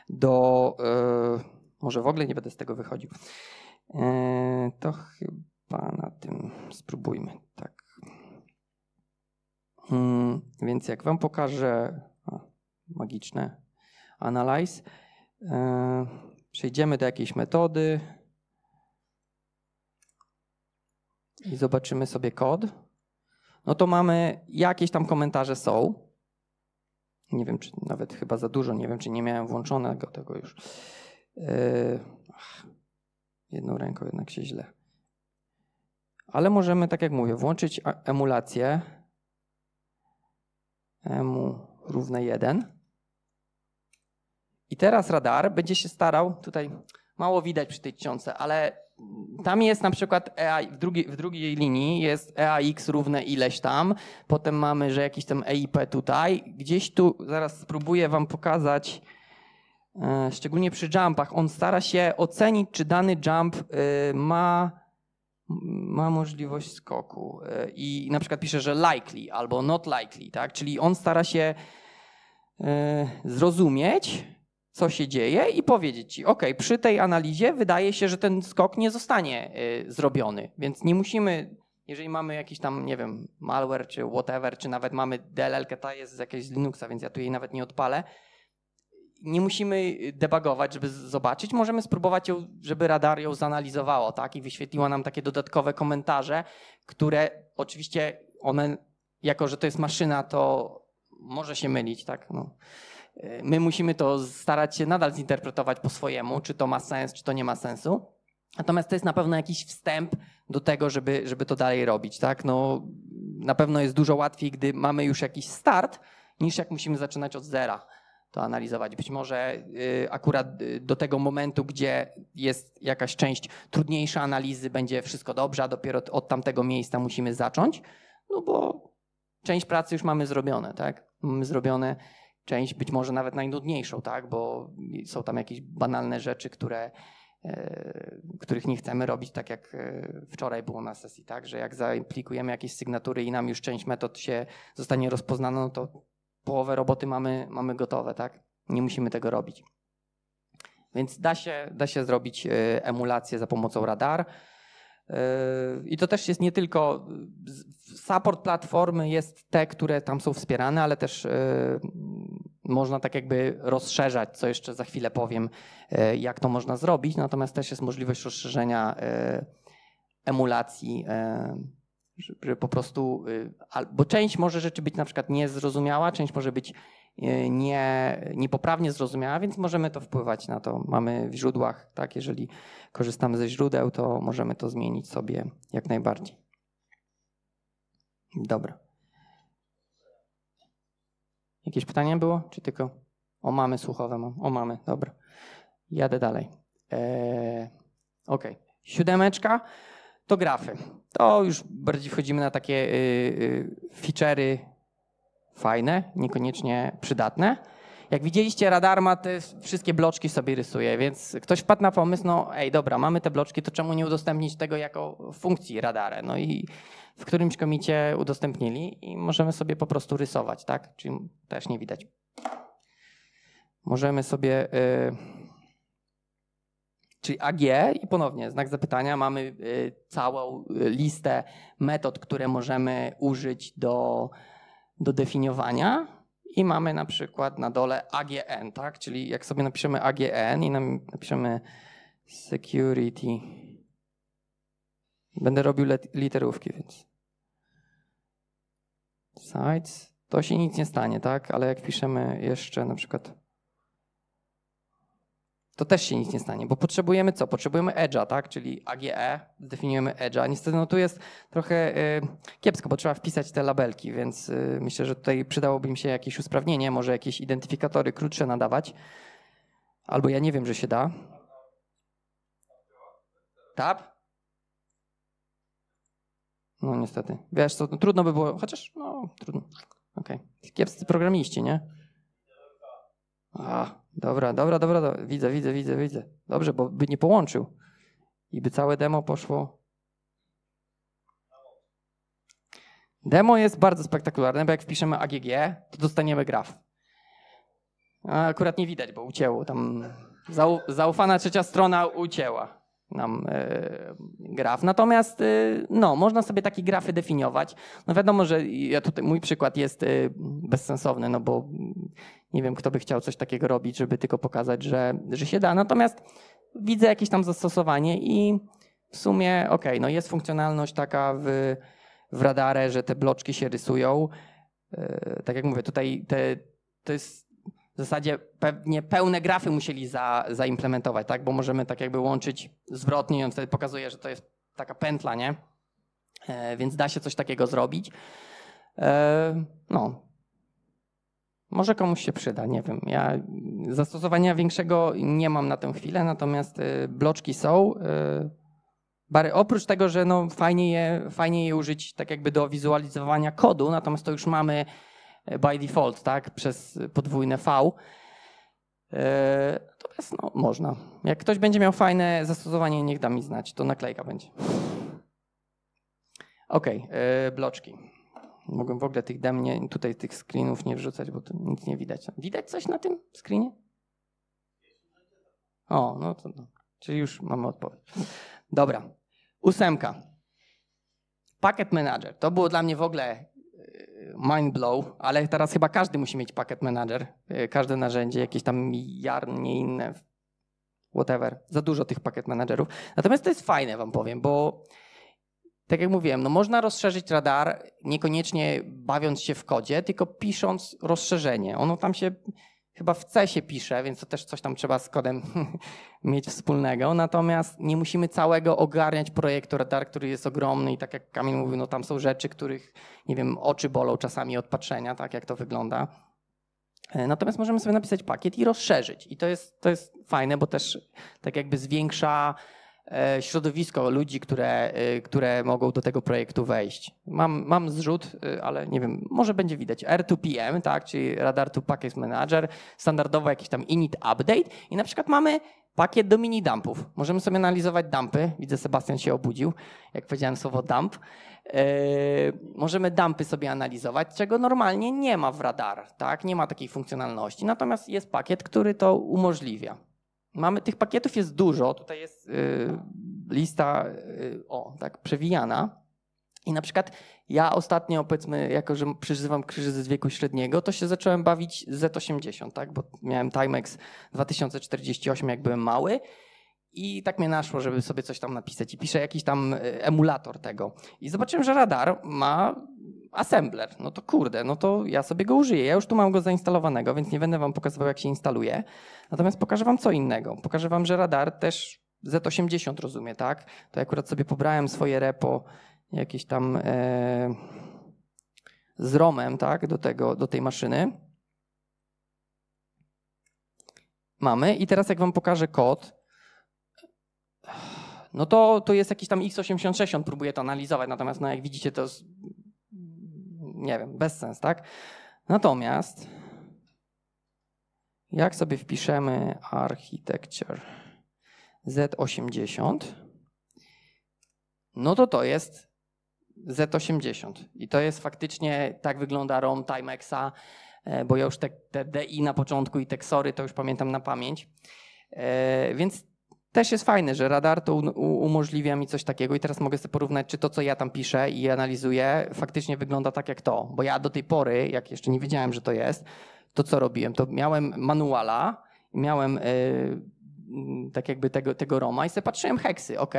Speaker 1: do... Yy, może w ogóle nie będę z tego wychodził. E, to chyba na tym spróbujmy. Tak. Mm, więc jak Wam pokażę o, magiczne analyze, e, przejdziemy do jakiejś metody i zobaczymy sobie kod. No to mamy jakieś tam komentarze są. Nie wiem, czy nawet chyba za dużo, nie wiem, czy nie miałem włączonego tego już. Yy, Jedną ręką jednak się źle. Ale możemy, tak jak mówię, włączyć emulację emu równe 1. I teraz radar będzie się starał, tutaj mało widać przy tej czcionce, ale tam jest na przykład EA, w, drugiej, w drugiej linii jest EAX równe ileś tam, potem mamy, że jakiś tam EIP tutaj. Gdzieś tu, zaraz spróbuję wam pokazać, E, szczególnie przy jumpach, on stara się ocenić, czy dany jump e, ma, ma możliwość skoku. E, I na przykład pisze, że likely albo not likely, tak? Czyli on stara się zrozumieć, co się dzieje i powiedzieć ci, ok, przy tej analizie wydaje się, że ten skok nie zostanie zrobiony, więc nie musimy, jeżeli mamy jakiś tam, nie wiem, malware czy whatever, czy nawet mamy DLL, ta jest z jakiejś Linuxa, więc ja tu jej nawet nie odpalę, nie musimy y, debagować, żeby zobaczyć. Możemy spróbować, ją, żeby radar ją zanalizowało tak? i wyświetliło nam takie dodatkowe komentarze, które oczywiście one, jako że to jest maszyna, to może się mylić. Tak? No. Y, my musimy to starać się nadal zinterpretować po swojemu, czy to ma sens, czy to nie ma sensu. Natomiast to jest na pewno jakiś wstęp do tego, żeby, żeby to dalej robić. Tak? No, na pewno jest dużo łatwiej, gdy mamy już jakiś start, niż jak musimy zaczynać od zera to analizować. Być może y, akurat y, do tego momentu, gdzie jest jakaś część trudniejsza analizy, będzie wszystko dobrze, a dopiero od tamtego miejsca musimy zacząć, no bo część pracy już mamy zrobione, tak? Mamy zrobione część być może nawet najnudniejszą, tak? Bo są tam jakieś banalne rzeczy, które, e, których nie chcemy robić, tak jak e, wczoraj było na sesji, tak? Że jak zaimplikujemy jakieś sygnatury i nam już część metod się zostanie rozpoznana, no to połowę roboty mamy, mamy gotowe, tak? Nie musimy tego robić. Więc da się, da się zrobić e, emulację za pomocą radar. E, I to też jest nie tylko support platformy, jest te, które tam są wspierane, ale też e, można tak jakby rozszerzać, co jeszcze za chwilę powiem, jak to można zrobić. Natomiast też jest możliwość rozszerzenia emulacji że po prostu, y, bo część może rzeczy być na przykład niezrozumiała, część może być y, nie, niepoprawnie zrozumiała, więc możemy to wpływać na to. Mamy w źródłach, tak, jeżeli korzystamy ze źródeł, to możemy to zmienić sobie jak najbardziej. Dobra. Jakieś pytanie było? Czy tylko? O mamy słuchowe mam. O mamy, dobra. Jadę dalej. Eee, ok. Siódemeczka to grafy. To już bardziej wchodzimy na takie y, y, feature'y fajne, niekoniecznie przydatne. Jak widzieliście, Radarma te wszystkie bloczki sobie rysuje, więc ktoś wpadł na pomysł, no ej, dobra, mamy te bloczki, to czemu nie udostępnić tego jako funkcji radare? No i w którymś komicie udostępnili i możemy sobie po prostu rysować, tak? Czyli też nie widać. Możemy sobie... Yy, Czyli AG i ponownie znak zapytania mamy y, całą y, listę metod, które możemy użyć do, do definiowania i mamy na przykład na dole AGN, tak? Czyli jak sobie napiszemy AGN i napiszemy security. Będę robił literówki, więc sites, to się nic nie stanie, tak? Ale jak piszemy jeszcze na przykład to też się nic nie stanie, bo potrzebujemy co? Potrzebujemy edge'a, tak? Czyli AGE, definiujemy edge'a. Niestety no tu jest trochę y, kiepsko, bo trzeba wpisać te labelki, więc y, myślę, że tutaj przydałoby mi się jakieś usprawnienie, może jakieś identyfikatory krótsze nadawać. Albo ja nie wiem, że się da. Tab? No niestety. Wiesz co, no, trudno by było, chociaż no trudno. Okej. Okay. Kiepscy programiści, nie? A, dobra, dobra, dobra, dobra, widzę, widzę, widzę, widzę. Dobrze, bo by nie połączył i by całe demo poszło. Demo jest bardzo spektakularne, bo jak wpiszemy AGG, to dostaniemy graf. A akurat nie widać, bo ucięło tam. Zaufana trzecia strona ucięła nam yy, graf. Natomiast yy, no, można sobie takie grafy definiować. No wiadomo, że ja tutaj mój przykład jest yy, bezsensowny, no bo nie wiem, kto by chciał coś takiego robić, żeby tylko pokazać, że, że się da. Natomiast widzę jakieś tam zastosowanie i w sumie okej, okay, no jest funkcjonalność taka w, w radarze, że te bloczki się rysują. E, tak jak mówię, tutaj te, to jest w zasadzie pewnie pełne grafy musieli za, zaimplementować, tak? bo możemy tak jakby łączyć zwrotnie i on wtedy pokazuje, że to jest taka pętla, nie? E, więc da się coś takiego zrobić. E, no, może komuś się przyda, nie wiem. Ja zastosowania większego nie mam na tę chwilę, natomiast y, bloczki są. Y, bary, oprócz tego, że no fajnie, je, fajnie je użyć tak jakby do wizualizowania kodu, natomiast to już mamy y, by default, tak, przez podwójne V. Natomiast no, można. Jak ktoś będzie miał fajne zastosowanie, niech da mi znać, to naklejka będzie. Ok, bloczki. Mogłem w ogóle tych dam tutaj tych screenów nie wrzucać, bo tu nic nie widać. Widać coś na tym screenie? O, no to no. czyli już mamy odpowiedź. Dobra. Ósemka. Packet Manager. To było dla mnie w ogóle e, mind blow, ale teraz chyba każdy musi mieć Packet Manager. E, każde narzędzie, jakieś tam jarnie inne, whatever. Za dużo tych Packet Managerów. Natomiast to jest fajne, wam powiem, bo tak jak mówiłem, no można rozszerzyć radar niekoniecznie bawiąc się w kodzie, tylko pisząc rozszerzenie. Ono tam się chyba w C się pisze, więc to też coś tam trzeba z kodem mieć wspólnego. Natomiast nie musimy całego ogarniać projektu radar, który jest ogromny i tak jak Kamil mówił, no tam są rzeczy, których nie wiem, oczy bolą czasami od patrzenia, tak jak to wygląda. E, natomiast możemy sobie napisać pakiet i rozszerzyć. I to jest, to jest fajne, bo też tak jakby zwiększa E, środowisko ludzi, które, e, które mogą do tego projektu wejść. Mam, mam zrzut, e, ale nie wiem, może będzie widać. R2PM, tak, czyli Radar to Package Manager, standardowo jakiś tam init update i na przykład mamy pakiet do mini dumpów. Możemy sobie analizować dumpy. Widzę, Sebastian się obudził, jak powiedziałem słowo dump. możemy dumpy sobie analizować, czego normalnie nie ma w radar, tak? Nie ma takiej funkcjonalności. Natomiast jest pakiet, który to umożliwia. Mamy tych pakietów jest dużo. Mhm. Tutaj jest y, lista y, o, tak przewijana. I na przykład ja ostatnio, powiedzmy, jako że przeżywam z wieku średniego, to się zacząłem bawić Z80, tak? bo miałem Timex 2048, jak byłem mały. I tak mnie naszło, żeby sobie coś tam napisać. I piszę jakiś tam y, emulator tego. I zobaczyłem, że radar ma assembler. No to kurde, no to ja sobie go użyję. Ja już tu mam go zainstalowanego, więc nie będę wam pokazywał, jak się instaluje. Natomiast pokażę wam co innego. Pokażę wam, że radar też Z80 rozumie, tak? To ja akurat sobie pobrałem swoje repo jakieś tam e, z ROMem, tak? Do, tego, do tej maszyny. Mamy. I teraz jak wam pokażę kod, no to, to jest jakiś tam x86, próbuję to analizować, natomiast no jak widzicie, to nie wiem, bez sens, tak? Natomiast jak sobie wpiszemy architecture Z80, no to to jest Z80 i to jest faktycznie, tak wygląda ROM Timexa, e, bo ja już te, te DI na początku i te xory to już pamiętam na pamięć. E, więc też jest fajne, że radar to umożliwia mi coś takiego i teraz mogę sobie porównać, czy to, co ja tam piszę i analizuję, faktycznie wygląda tak jak to. Bo ja do tej pory, jak jeszcze nie wiedziałem, że to jest, to co robiłem? To miałem manuala, miałem yy, tak jakby tego, tego Roma i sobie patrzyłem heksy, ok.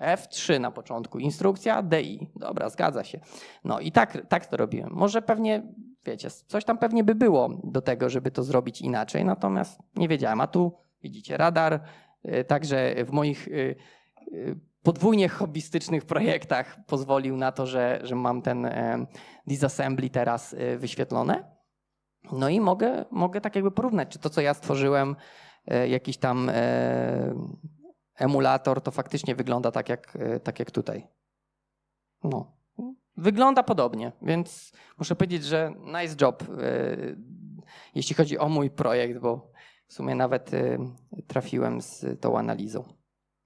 Speaker 1: F3 na początku, instrukcja DI. Dobra, zgadza się. No i tak, tak to robiłem. Może pewnie, wiecie, coś tam pewnie by było do tego, żeby to zrobić inaczej, natomiast nie wiedziałem. A tu widzicie radar, E, także w moich e, e, podwójnie hobbystycznych projektach pozwolił na to, że, że mam ten disassembly teraz wyświetlone. No i mogę, mogę tak jakby porównać, czy to, co ja stworzyłem, jakiś tam emulator, to faktycznie wygląda tak jak, tak jak tutaj. No. Wygląda podobnie, więc muszę powiedzieć, że nice job, jeśli chodzi o mój projekt, bo w sumie nawet y, trafiłem z tą analizą.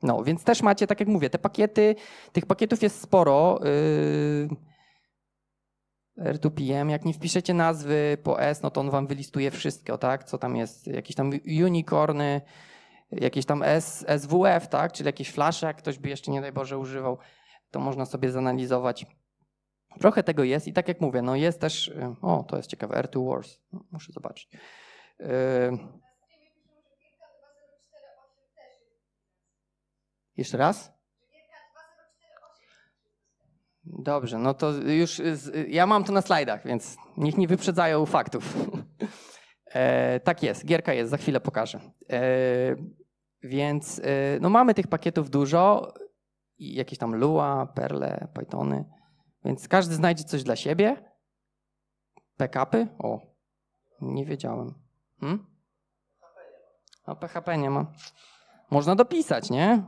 Speaker 1: No, więc też macie, tak jak mówię, te pakiety, tych pakietów jest sporo. Y, R2PM, jak nie wpiszecie nazwy po S, no to on wam wylistuje wszystko, tak? Co tam jest, jakieś tam unicorny, jakieś tam S, SWF, tak? Czyli jakieś flasze, jak ktoś by jeszcze nie daj Boże używał, to można sobie zanalizować. Trochę tego jest i tak jak mówię, no jest też, y, o to jest ciekawe, R2Wars, no, muszę zobaczyć. Jeszcze raz? Dobrze, no to już z, ja mam to na slajdach, więc niech nie wyprzedzają faktów. E, tak jest, gierka jest, za chwilę pokażę. E, więc e, no mamy tych pakietów dużo, jakieś tam Lua, Perle, Pythony, więc każdy znajdzie coś dla siebie. Backupy? O, nie wiedziałem. Hmm? No PHP nie ma. Można dopisać, nie?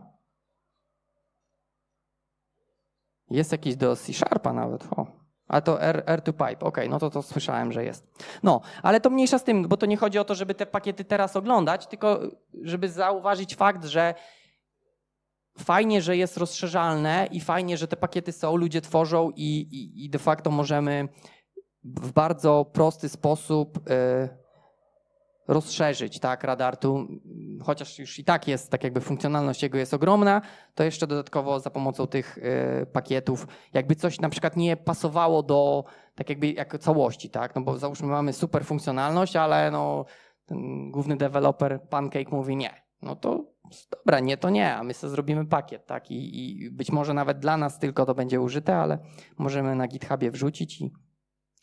Speaker 1: Jest jakiś do C-Sharpa nawet. O. A to R, R2 Pipe, ok, no to to słyszałem, że jest. No, ale to mniejsza z tym, bo to nie chodzi o to, żeby te pakiety teraz oglądać, tylko żeby zauważyć fakt, że fajnie, że jest rozszerzalne i fajnie, że te pakiety są, ludzie tworzą i, i, i de facto możemy w bardzo prosty sposób y, rozszerzyć tak, radartu, chociaż już i tak jest, tak jakby funkcjonalność jego jest ogromna, to jeszcze dodatkowo za pomocą tych y, pakietów, jakby coś na przykład nie pasowało do tak jakby jako całości, tak? No bo załóżmy mamy super funkcjonalność, ale no ten główny deweloper Pancake mówi nie. No to dobra, nie to nie, a my sobie zrobimy pakiet, tak? I, I być może nawet dla nas tylko to będzie użyte, ale możemy na GitHubie wrzucić i,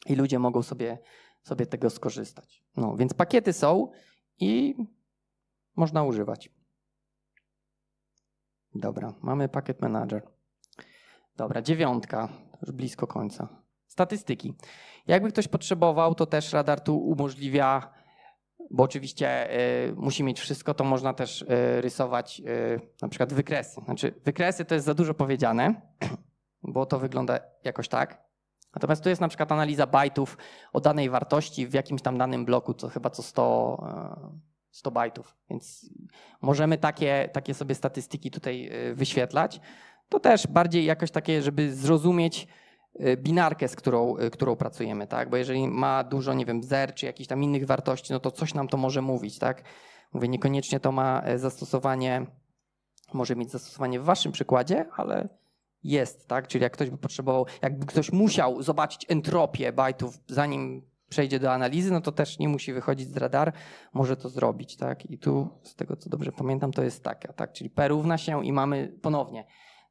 Speaker 1: i ludzie mogą sobie sobie tego skorzystać. No, więc pakiety są i można używać. Dobra, mamy pakiet manager. Dobra, dziewiątka, już blisko końca. Statystyki. Jakby ktoś potrzebował, to też radar tu umożliwia, bo oczywiście y, musi mieć wszystko, to można też y, rysować y, na przykład wykresy. Znaczy, wykresy to jest za dużo powiedziane, bo to wygląda jakoś tak. Natomiast tu jest na przykład analiza bajtów o danej wartości w jakimś tam danym bloku, co chyba co 100, 100 e, bajtów. Więc możemy takie, takie sobie statystyki tutaj e, wyświetlać. To też bardziej jakoś takie, żeby zrozumieć e, binarkę, z którą, którą pracujemy, tak? Bo jeżeli ma dużo, nie wiem, zer czy jakichś tam innych wartości, no to coś nam to może mówić, tak? Mówię, niekoniecznie to ma zastosowanie, może mieć zastosowanie w waszym przykładzie, ale jest, tak? Czyli jak ktoś by potrzebował, jakby ktoś musiał zobaczyć entropię bajtów, zanim przejdzie do analizy, no to też nie musi wychodzić z radar, może to zrobić, tak? I tu, z tego co dobrze pamiętam, to jest taka, tak? Czyli P równa się i mamy ponownie.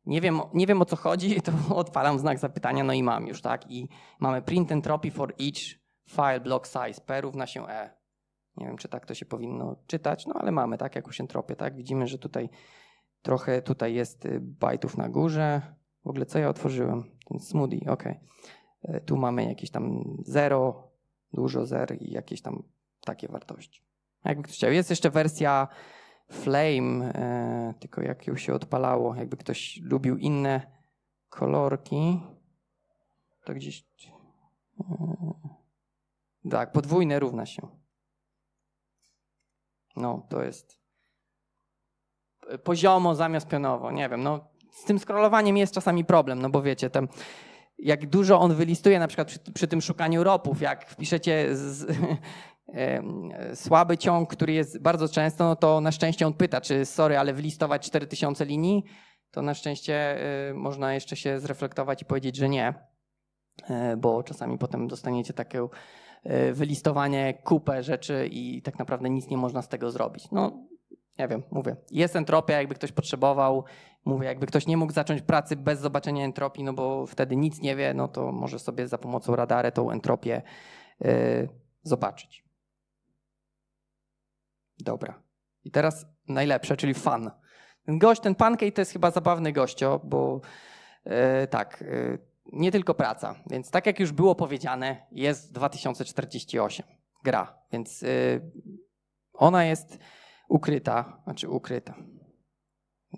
Speaker 1: Nie wiem, nie wiem o co chodzi, to odpalam znak zapytania, no i mam już, tak? I mamy print entropy for each file block size. P równa się E. Nie wiem, czy tak to się powinno czytać, no ale mamy, tak? Jakąś entropię, tak? Widzimy, że tutaj trochę tutaj jest y, bajtów na górze, w ogóle co ja otworzyłem? Ten smoothie, ok. E, tu mamy jakieś tam zero, dużo zer i jakieś tam takie wartości. Jakby ktoś chciał. Jest jeszcze wersja Flame, e, tylko jak już się odpalało, jakby ktoś lubił inne kolorki, to gdzieś... E, tak, podwójne równa się. No, to jest poziomo zamiast pionowo, nie wiem, no z tym scrollowaniem jest czasami problem, no bo wiecie, tam jak dużo on wylistuje, na przykład przy, przy tym szukaniu ropów, jak wpiszecie z, słaby ciąg, który jest bardzo często, no to na szczęście on pyta, czy sorry, ale wylistować 4000 linii, to na szczęście y, można jeszcze się zreflektować i powiedzieć, że nie, e, bo czasami potem dostaniecie takie e, wylistowanie, kupę rzeczy i tak naprawdę nic nie można z tego zrobić. No, nie wiem, mówię, jest entropia, jakby ktoś potrzebował, mówię, jakby ktoś nie mógł zacząć pracy bez zobaczenia entropii, no bo wtedy nic nie wie, no to może sobie za pomocą radary tą entropię yy, zobaczyć. Dobra. I teraz najlepsze, czyli fan. Ten gość, ten pancake to jest chyba zabawny gościo, bo yy, tak, yy, nie tylko praca. Więc tak jak już było powiedziane, jest 2048 gra, więc y, ona jest ukryta, znaczy ukryta.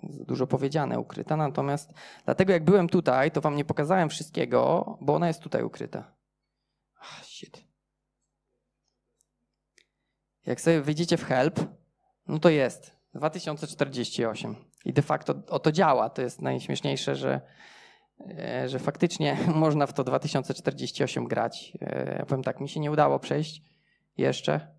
Speaker 1: Dużo powiedziane, ukryta. Natomiast dlatego jak byłem tutaj, to wam nie pokazałem wszystkiego, bo ona jest tutaj ukryta. Ach, shit. Jak sobie wyjdziecie w help, no to jest 2048. I de facto o to działa. To jest najśmieszniejsze, że, e, że faktycznie można w to 2048 grać. Ja e, powiem tak, mi się nie udało przejść jeszcze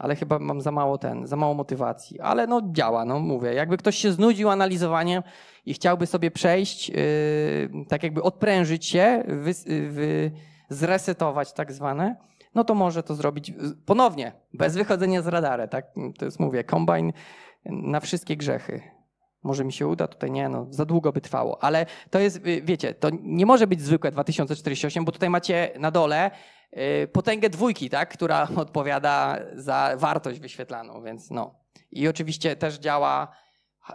Speaker 1: ale chyba mam za mało ten, za mało motywacji. Ale no działa, no mówię. Jakby ktoś się znudził analizowaniem i chciałby sobie przejść, yy, tak jakby odprężyć się, wy, yy, wy, zresetować tak zwane, no to może to zrobić yy, ponownie, bez wychodzenia z radary, tak? To jest, mówię, kombajn na wszystkie grzechy. Może mi się uda, tutaj nie, no za długo by trwało, ale to jest, yy, wiecie, to nie może być zwykłe 2048, bo tutaj macie na dole Y, potęgę dwójki, tak, która odpowiada za wartość wyświetlaną, więc no. I oczywiście też działa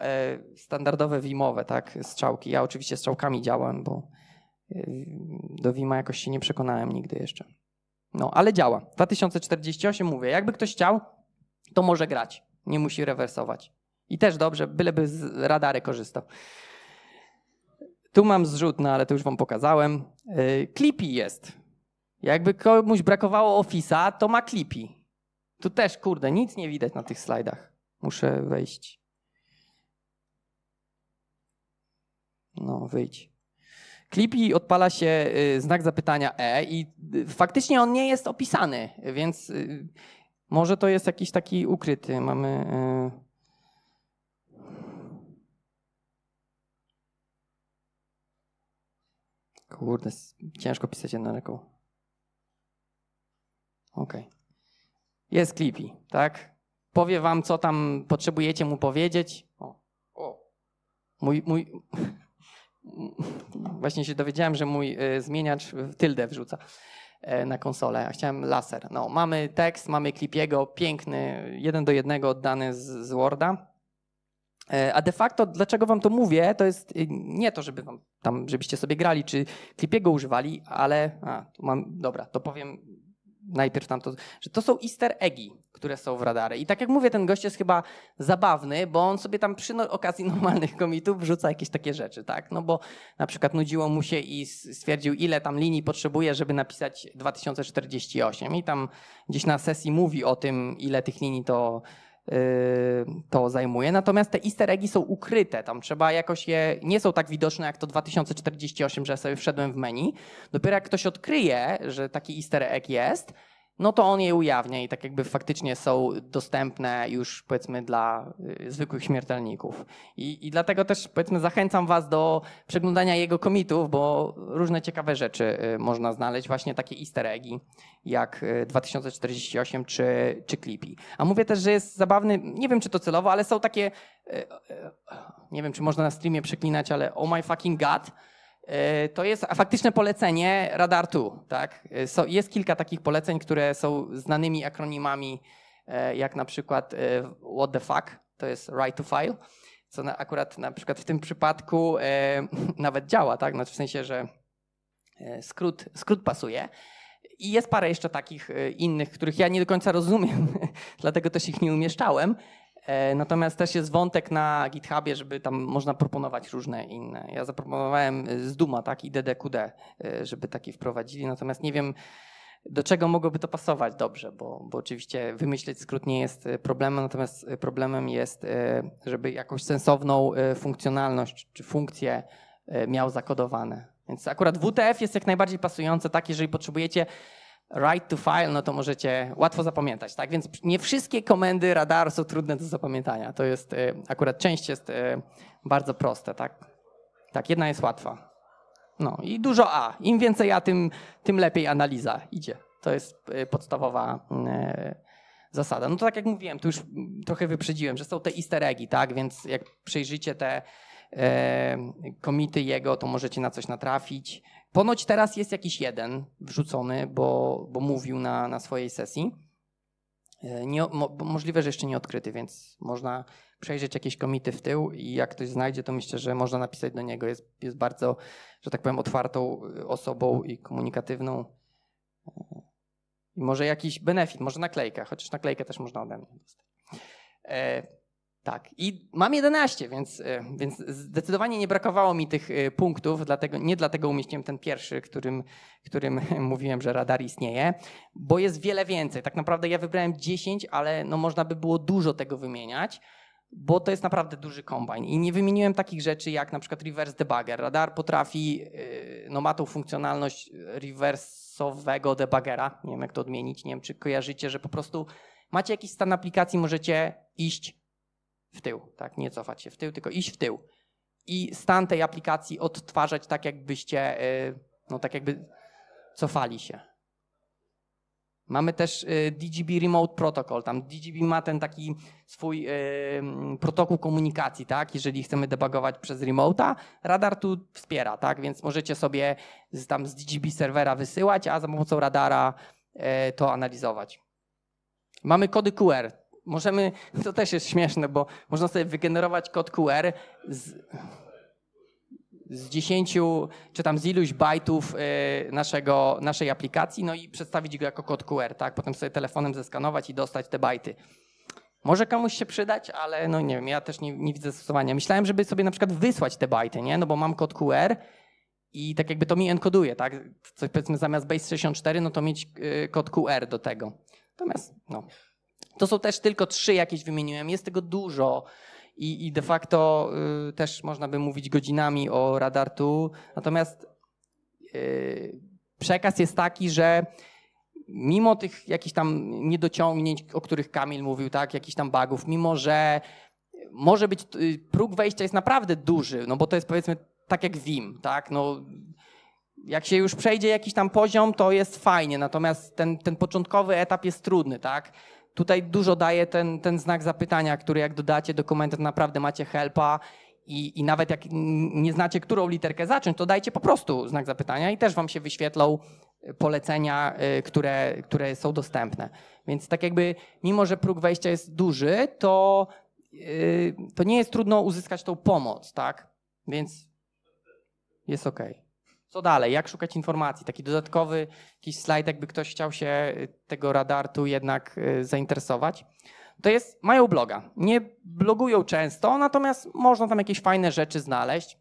Speaker 1: e, standardowe wimowe, tak, strzałki. Ja oczywiście strzałkami działam, bo y, do wima jakoś się nie przekonałem nigdy jeszcze. No, ale działa. 2048 mówię, jakby ktoś chciał, to może grać. Nie musi rewersować. I też dobrze, byleby z radary korzystał. Tu mam zrzut, no ale to już wam pokazałem. Clippy y, jest jakby komuś brakowało Office'a, to ma klipi. Tu też, kurde, nic nie widać na tych slajdach. Muszę wejść. No, wyjdź. Klipi odpala się y, znak zapytania E i y, faktycznie on nie jest opisany, więc y, może to jest jakiś taki ukryty. Mamy. Kurde, ciężko pisać jedną ręką. Okej. Okay. Jest Clippy, tak? Powie wam, co tam potrzebujecie mu powiedzieć. O, o. Mój, mój... Właśnie się dowiedziałem, że mój y, zmieniacz tyldę wrzuca e, na konsolę, a chciałem laser. No, mamy tekst, mamy Clipiego, piękny, jeden do jednego oddany z, z Worda. E, a de facto, dlaczego wam to mówię, to jest y, nie to, żeby wam tam, żebyście sobie grali, czy Clipiego używali, ale, a, tu mam, dobra, to powiem najpierw tam to, że to są easter eggi, które są w radary. I tak jak mówię, ten gość jest chyba zabawny, bo on sobie tam przy no, okazji normalnych komitów wrzuca jakieś takie rzeczy, tak? No bo na przykład nudziło mu się i stwierdził, ile tam linii potrzebuje, żeby napisać 2048 i tam gdzieś na sesji mówi o tym, ile tych linii to Y, to zajmuje. Natomiast te easter eggi są ukryte, tam trzeba jakoś je, nie są tak widoczne jak to 2048, że ja sobie wszedłem w menu. Dopiero jak ktoś odkryje, że taki easter egg jest, no to on je ujawnia i tak jakby faktycznie są dostępne już powiedzmy dla y, zwykłych śmiertelników. I, i dlatego też powiedzmy zachęcam was do przeglądania jego komitów, bo różne ciekawe rzeczy y, można znaleźć, właśnie takie easter eggi jak 2048 y, czy, czy Clippy. A mówię też, że jest zabawny, nie wiem czy to celowo, ale są takie, nie wiem czy można na streamie przeklinać, ale oh my fucking god, E, to jest faktyczne polecenie Radar Tak? E, jest kilka takich poleceń, które są znanymi akronimami, e, jak na przykład What the fuck, to jest Right to File, co akurat na przykład w tym przypadku nawet działa, tak? No, w sensie, że skrót, skrót pasuje. I jest parę jeszcze takich innych, których ja nie do końca rozumiem, dlatego też ich nie umieszczałem, E, natomiast też jest wątek na GitHubie, żeby tam można proponować różne inne. Ja zaproponowałem y, z Duma tak, i DDQD, y, żeby taki wprowadzili, natomiast nie wiem, do czego mogłoby to pasować dobrze, bo, bo oczywiście wymyśleć skrót nie jest y, problemem, natomiast problemem jest, żeby jakąś sensowną funkcjonalność czy funkcję miał zakodowane. Więc akurat WTF jest jak najbardziej pasujące, tak, jeżeli potrzebujecie write to file, no to możecie łatwo zapamiętać. Tak więc nie wszystkie komendy radar są trudne do zapamiętania. To jest e, akurat część jest e, bardzo proste, tak? Tak, jedna jest łatwa. No i dużo A. Im więcej A, tym, tym lepiej analiza idzie. To jest e, podstawowa mm, zasada. No to tak jak mówiłem, tu już trochę wyprzedziłem, że są te easter eggi, tak? Więc jak przejrzycie te komity jego, to możecie na coś natrafić. Ponoć teraz jest jakiś jeden wrzucony, bo, bo mówił na, na swojej sesji. E, nie, mo, możliwe, że jeszcze nie odkryty, więc można przejrzeć jakieś komity w tył i jak ktoś znajdzie, to myślę, że można napisać do niego. Jest, jest bardzo, że tak powiem, otwartą e, osobą i komunikatywną. E, I może jakiś benefit, może naklejka, chociaż naklejkę też można ode mnie dostać. Tak, i mam 11, więc, y, więc zdecydowanie nie brakowało mi tych y, punktów, dlatego, nie dlatego umieściłem ten pierwszy, którym, którym mówiłem, że radar istnieje, bo jest wiele więcej. Tak naprawdę ja wybrałem 10, ale no można by było dużo tego wymieniać, bo to jest naprawdę duży kombajn. I nie wymieniłem takich rzeczy jak na przykład reverse debugger. Radar potrafi, y, no ma tą funkcjonalność reverseowego debuggera, nie wiem jak to odmienić, nie wiem czy kojarzycie, że po prostu macie jakiś stan aplikacji, możecie iść w tył, tak? Nie cofać się w tył, tylko iść w tył. I stan tej aplikacji odtwarzać tak, jakbyście, y, no tak jakby cofali się. Mamy też y, DGB Remote Protocol. Tam DGB ma ten taki swój y, mm, protokół komunikacji, tak? Jeżeli chcemy debugować przez remota, radar tu wspiera, tak? Więc możecie sobie z, tam z DGB serwera wysyłać, a za pomocą radara to analizować. Mamy kody QR możemy, to też jest śmieszne, bo można sobie wygenerować kod QR z, z 10 czy tam z iluś bajtów y, naszego, naszej aplikacji, no i przedstawić go jako kod QR, tak? Potem sobie telefonem zeskanować i dostać te bajty. Może komuś się przydać, ale no nie wiem, ja też nie, nie widzę stosowania. Myślałem, żeby sobie na przykład wysłać te bajty, nie? No bo mam kod QR i tak jakby to mi enkoduje, tak? Coś powiedzmy zamiast Base 64, no to mieć y, kod QR do tego. Natomiast no. To są też tylko trzy jakieś wymieniłem, jest tego dużo. I, i de facto y, też można by mówić godzinami o radarzu, Natomiast y, przekaz jest taki, że mimo tych jakichś tam niedociągnięć, o których Kamil mówił, tak, jakichś tam bugów, mimo że może być, y, próg wejścia jest naprawdę duży, no bo to jest powiedzmy tak jak WIM, tak, no jak się już przejdzie jakiś tam poziom, to jest fajnie, natomiast ten, ten początkowy etap jest trudny, tak, tutaj dużo daje ten, ten znak zapytania, który jak dodacie do komentarza, naprawdę macie helpa i, i nawet jak nie znacie, którą literkę zacząć, to dajcie po prostu znak zapytania i też wam się wyświetlą e, polecenia, e, które, które są dostępne. Więc tak jakby, mimo że próg wejścia jest duży, to, e, to nie jest trudno uzyskać tą pomoc, tak? Więc jest okej. Okay. Co dalej? Jak szukać informacji? Taki dodatkowy jakiś slajd, jakby ktoś chciał się y, tego radartu jednak y, zainteresować. To jest, mają bloga. Nie blogują często, natomiast można tam jakieś fajne rzeczy znaleźć.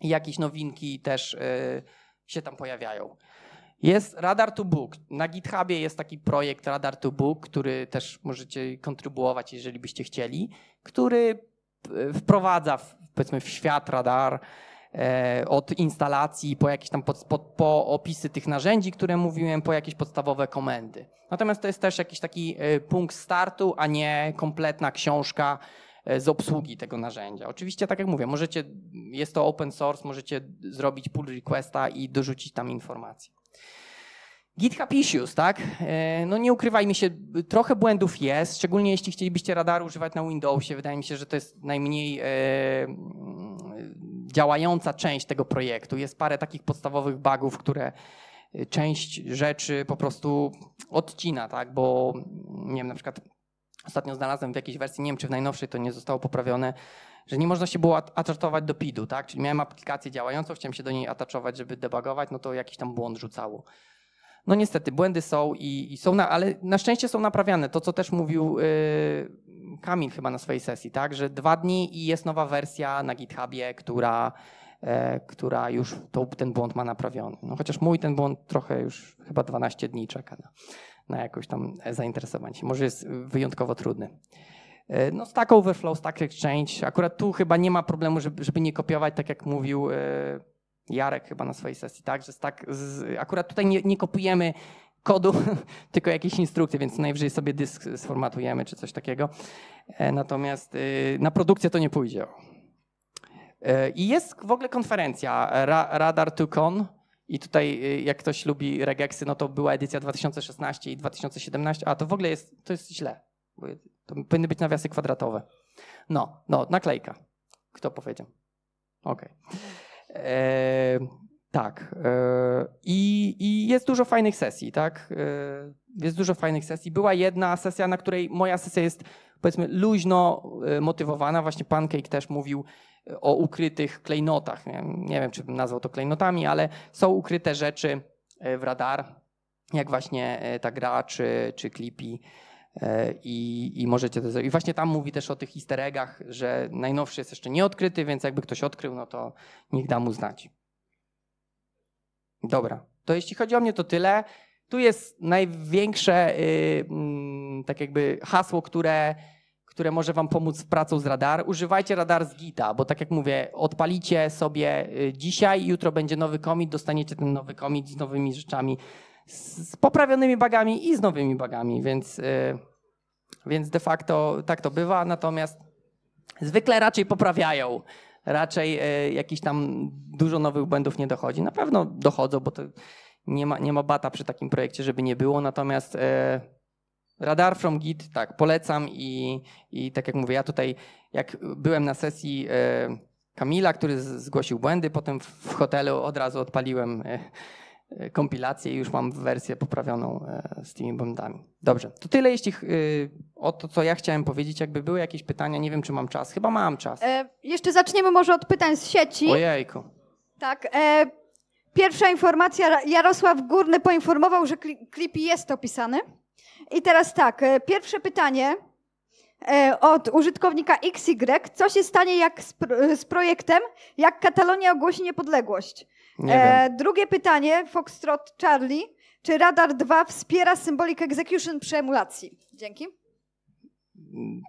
Speaker 1: I jakieś nowinki też y, się tam pojawiają. Jest Radar to Book. Na GitHubie jest taki projekt Radar to Book, który też możecie kontrybuować, jeżeli byście chcieli, który wprowadza w, powiedzmy w świat radar E, od instalacji po jakieś tam pod, po, po opisy tych narzędzi, które mówiłem, po jakieś podstawowe komendy. Natomiast to jest też jakiś taki e, punkt startu, a nie kompletna książka e, z obsługi tego narzędzia. Oczywiście, tak jak mówię, możecie, jest to open source, możecie zrobić pull requesta i dorzucić tam informacje. GitHub issues, tak? No nie ukrywajmy się, trochę błędów jest, szczególnie jeśli chcielibyście radaru używać na Windowsie. Wydaje mi się, że to jest najmniej działająca część tego projektu. Jest parę takich podstawowych bugów, które y, część rzeczy po prostu odcina, tak? Bo nie wiem, na przykład ostatnio znalazłem w jakiejś wersji, nie wiem czy w najnowszej to nie zostało poprawione, że nie można się było atakować do PID-u, tak? Czyli miałem aplikację działającą, chciałem się do niej ataczować, żeby debugować, no to jakiś tam błąd rzucało. No niestety, błędy są i, i są, na, ale na szczęście są naprawiane. To, co też mówił yy, Kamil chyba na swojej sesji, tak? Że dwa dni i jest nowa wersja na GitHubie, która, e, która już to, ten błąd ma naprawiony. No chociaż mój ten błąd trochę już chyba 12 dni czeka na, na jakąś tam zainteresowanie. Może jest wyjątkowo trudny. E, no Stack Overflow, Stack Exchange, akurat tu chyba nie ma problemu, żeby, żeby nie kopiować, tak jak mówił e, Jarek chyba na swojej sesji, tak, że Stack, z, akurat tutaj nie, nie kopiujemy kodu, tylko jakieś instrukcje, więc najwyżej sobie dysk sformatujemy czy coś takiego. E, natomiast y, na produkcję to nie pójdzie. E, I jest w ogóle konferencja Ra Radar to Con. I tutaj, y, jak ktoś lubi regeksy, no to była edycja 2016 i 2017, a to w ogóle jest, to jest źle. Bo to powinny być nawiasy kwadratowe. No, no, naklejka. Kto powiedział? Okej. Okay. E, tak. E, I, I, jest dużo fajnych sesji, tak? E, jest dużo fajnych sesji. Była jedna sesja, na której moja sesja jest powiedzmy luźno e, motywowana. Właśnie Pancake też mówił o ukrytych klejnotach. Nie wiem, czy bym nazwał to klejnotami, ale są ukryte rzeczy w radar, jak właśnie ta gra czy, czy klipi. I, I, możecie to zrobić. I właśnie tam mówi też o tych easter eggach, że najnowszy jest jeszcze nieodkryty, więc jakby ktoś odkrył, no to niech da mu znać. Dobra, to jeśli chodzi o mnie, to tyle. Tu jest największe, yy, tak jakby hasło, które, które może Wam pomóc w pracą z radar. Używajcie radar z Gita, bo tak jak mówię, odpalicie sobie y, dzisiaj, jutro będzie nowy komit, dostaniecie ten nowy komit z nowymi rzeczami, z poprawionymi bagami i z nowymi bagami, więc, yy, więc de facto tak to bywa. Natomiast zwykle raczej poprawiają raczej e, jakichś tam dużo nowych błędów nie dochodzi. Na pewno dochodzą, bo to nie ma, nie ma bata przy takim projekcie, żeby nie było. Natomiast e, Radar from Git, tak, polecam i, i tak jak mówię, ja tutaj jak byłem na sesji e, Kamila, który zgłosił błędy, potem w hotelu od razu odpaliłem E, kompilację i już mam wersję poprawioną e, z tymi błędami. Dobrze, to tyle jeśli e, o to, co ja chciałem powiedzieć. Jakby były jakieś pytania, nie wiem, czy mam czas. Chyba mam czas. E, jeszcze zaczniemy może od pytań z sieci. Ojejku. Tak. E, pierwsza informacja. Jarosław Górny poinformował, że klip jest opisany. I teraz tak. Pierwsze pytanie od użytkownika XY. Co się stanie jak z, z projektem, jak Katalonia ogłosi niepodległość? E, drugie pytanie, Foxtrot Charlie. Czy Radar 2 wspiera Symbolic Execution przy emulacji? Dzięki.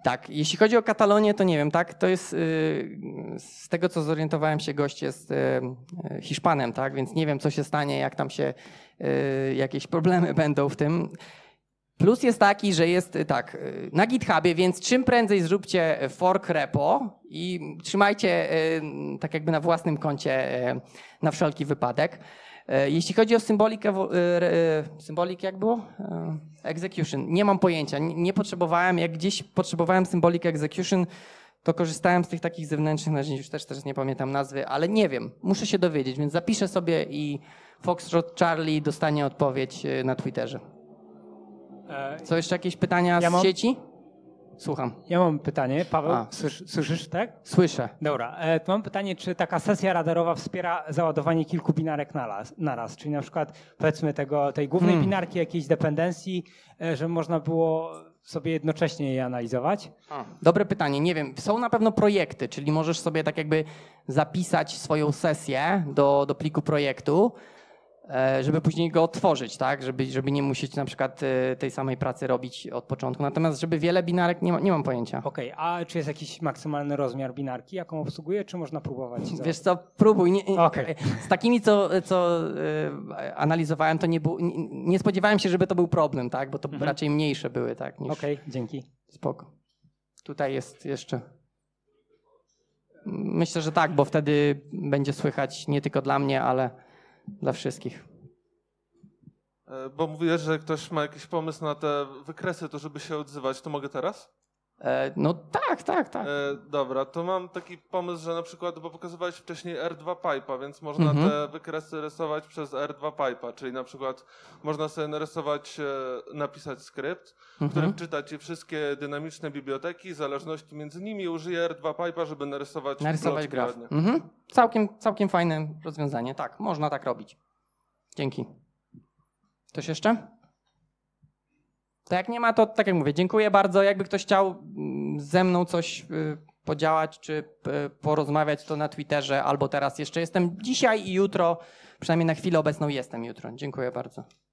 Speaker 1: Tak, jeśli chodzi o Katalonię, to nie wiem, tak? To jest y, z tego co zorientowałem się, gość jest y, y, Hiszpanem, tak? Więc nie wiem, co się stanie, jak tam się jakieś problemy będą w tym. Plus jest taki, że jest y, tak, y, na GitHubie, więc czym prędzej zróbcie y, fork repo i trzymajcie mm, tak jakby na własnym koncie na wszelki wypadek. Jeśli chodzi o symbolikę, symbolik jak było? Execution. Nie mam pojęcia, nie potrzebowałem, jak gdzieś potrzebowałem symbolikę execution, to korzystałem z tych takich zewnętrznych narzędzi, już też, też nie pamiętam nazwy, ale nie wiem, muszę się dowiedzieć, więc zapiszę sobie i Foxtrot Charlie dostanie odpowiedź na Twitterze. Co e, jeszcze jakieś pytania ja z mam... sieci? Słucham. Ja mam pytanie. Paweł, słysz, słyszysz, tak? Słyszę. Dobra. E, to mam pytanie, czy taka sesja radarowa wspiera załadowanie kilku binarek naraz? raz? Czyli na przykład powiedzmy tego, tej głównej hmm. binarki jakiejś dependencji, e, żeby można było sobie jednocześnie je analizować? A, dobre pytanie. Nie wiem. Są na pewno projekty, czyli możesz sobie tak jakby zapisać swoją sesję do, do pliku projektu. E, żeby później go otworzyć, tak? Żeby, żeby nie musieć na przykład e, tej samej pracy robić od początku. Natomiast, żeby wiele binarek, nie, ma, nie mam pojęcia. Okej, okay, a czy jest jakiś maksymalny rozmiar binarki, jaką obsługuje, czy można próbować? Wiesz co, próbuj. Nie, okay. E, z takimi, co, co analizowałem, to nie, bu, nie, nie, spodziewałem się, żeby to był problem, tak? Bo to mhm. raczej mniejsze były, tak? Okej, okay, dzięki. Spoko. Tutaj jest jeszcze. Myślę, że tak, bo wtedy będzie słychać nie tylko dla mnie, ale dla wszystkich. E, bo mówiłeś, że ktoś ma jakiś pomysł na te wykresy, to żeby się odzywać, to mogę teraz? E, no tak, tak, tak. E, dobra, to mam taki pomysł, że na przykład, bo pokazywałeś wcześniej R2 pipe więc można mhm. te wykresy rysować przez R2 pipe czyli na przykład można sobie narysować, e, napisać skrypt, mhm. który czyta ci wszystkie dynamiczne biblioteki, zależności między nimi i użyje R2 pipe żeby narysować Narysować graf. Mhm. Całkiem, całkiem fajne rozwiązanie, tak, można tak robić. Dzięki. Coś jeszcze? To jak nie ma, to tak jak mówię, dziękuję bardzo. Jakby ktoś chciał mm, ze mną coś y, podziałać czy y, porozmawiać, to na Twitterze albo teraz jeszcze jestem dzisiaj i jutro, przynajmniej na chwilę obecną jestem jutro. Dziękuję bardzo.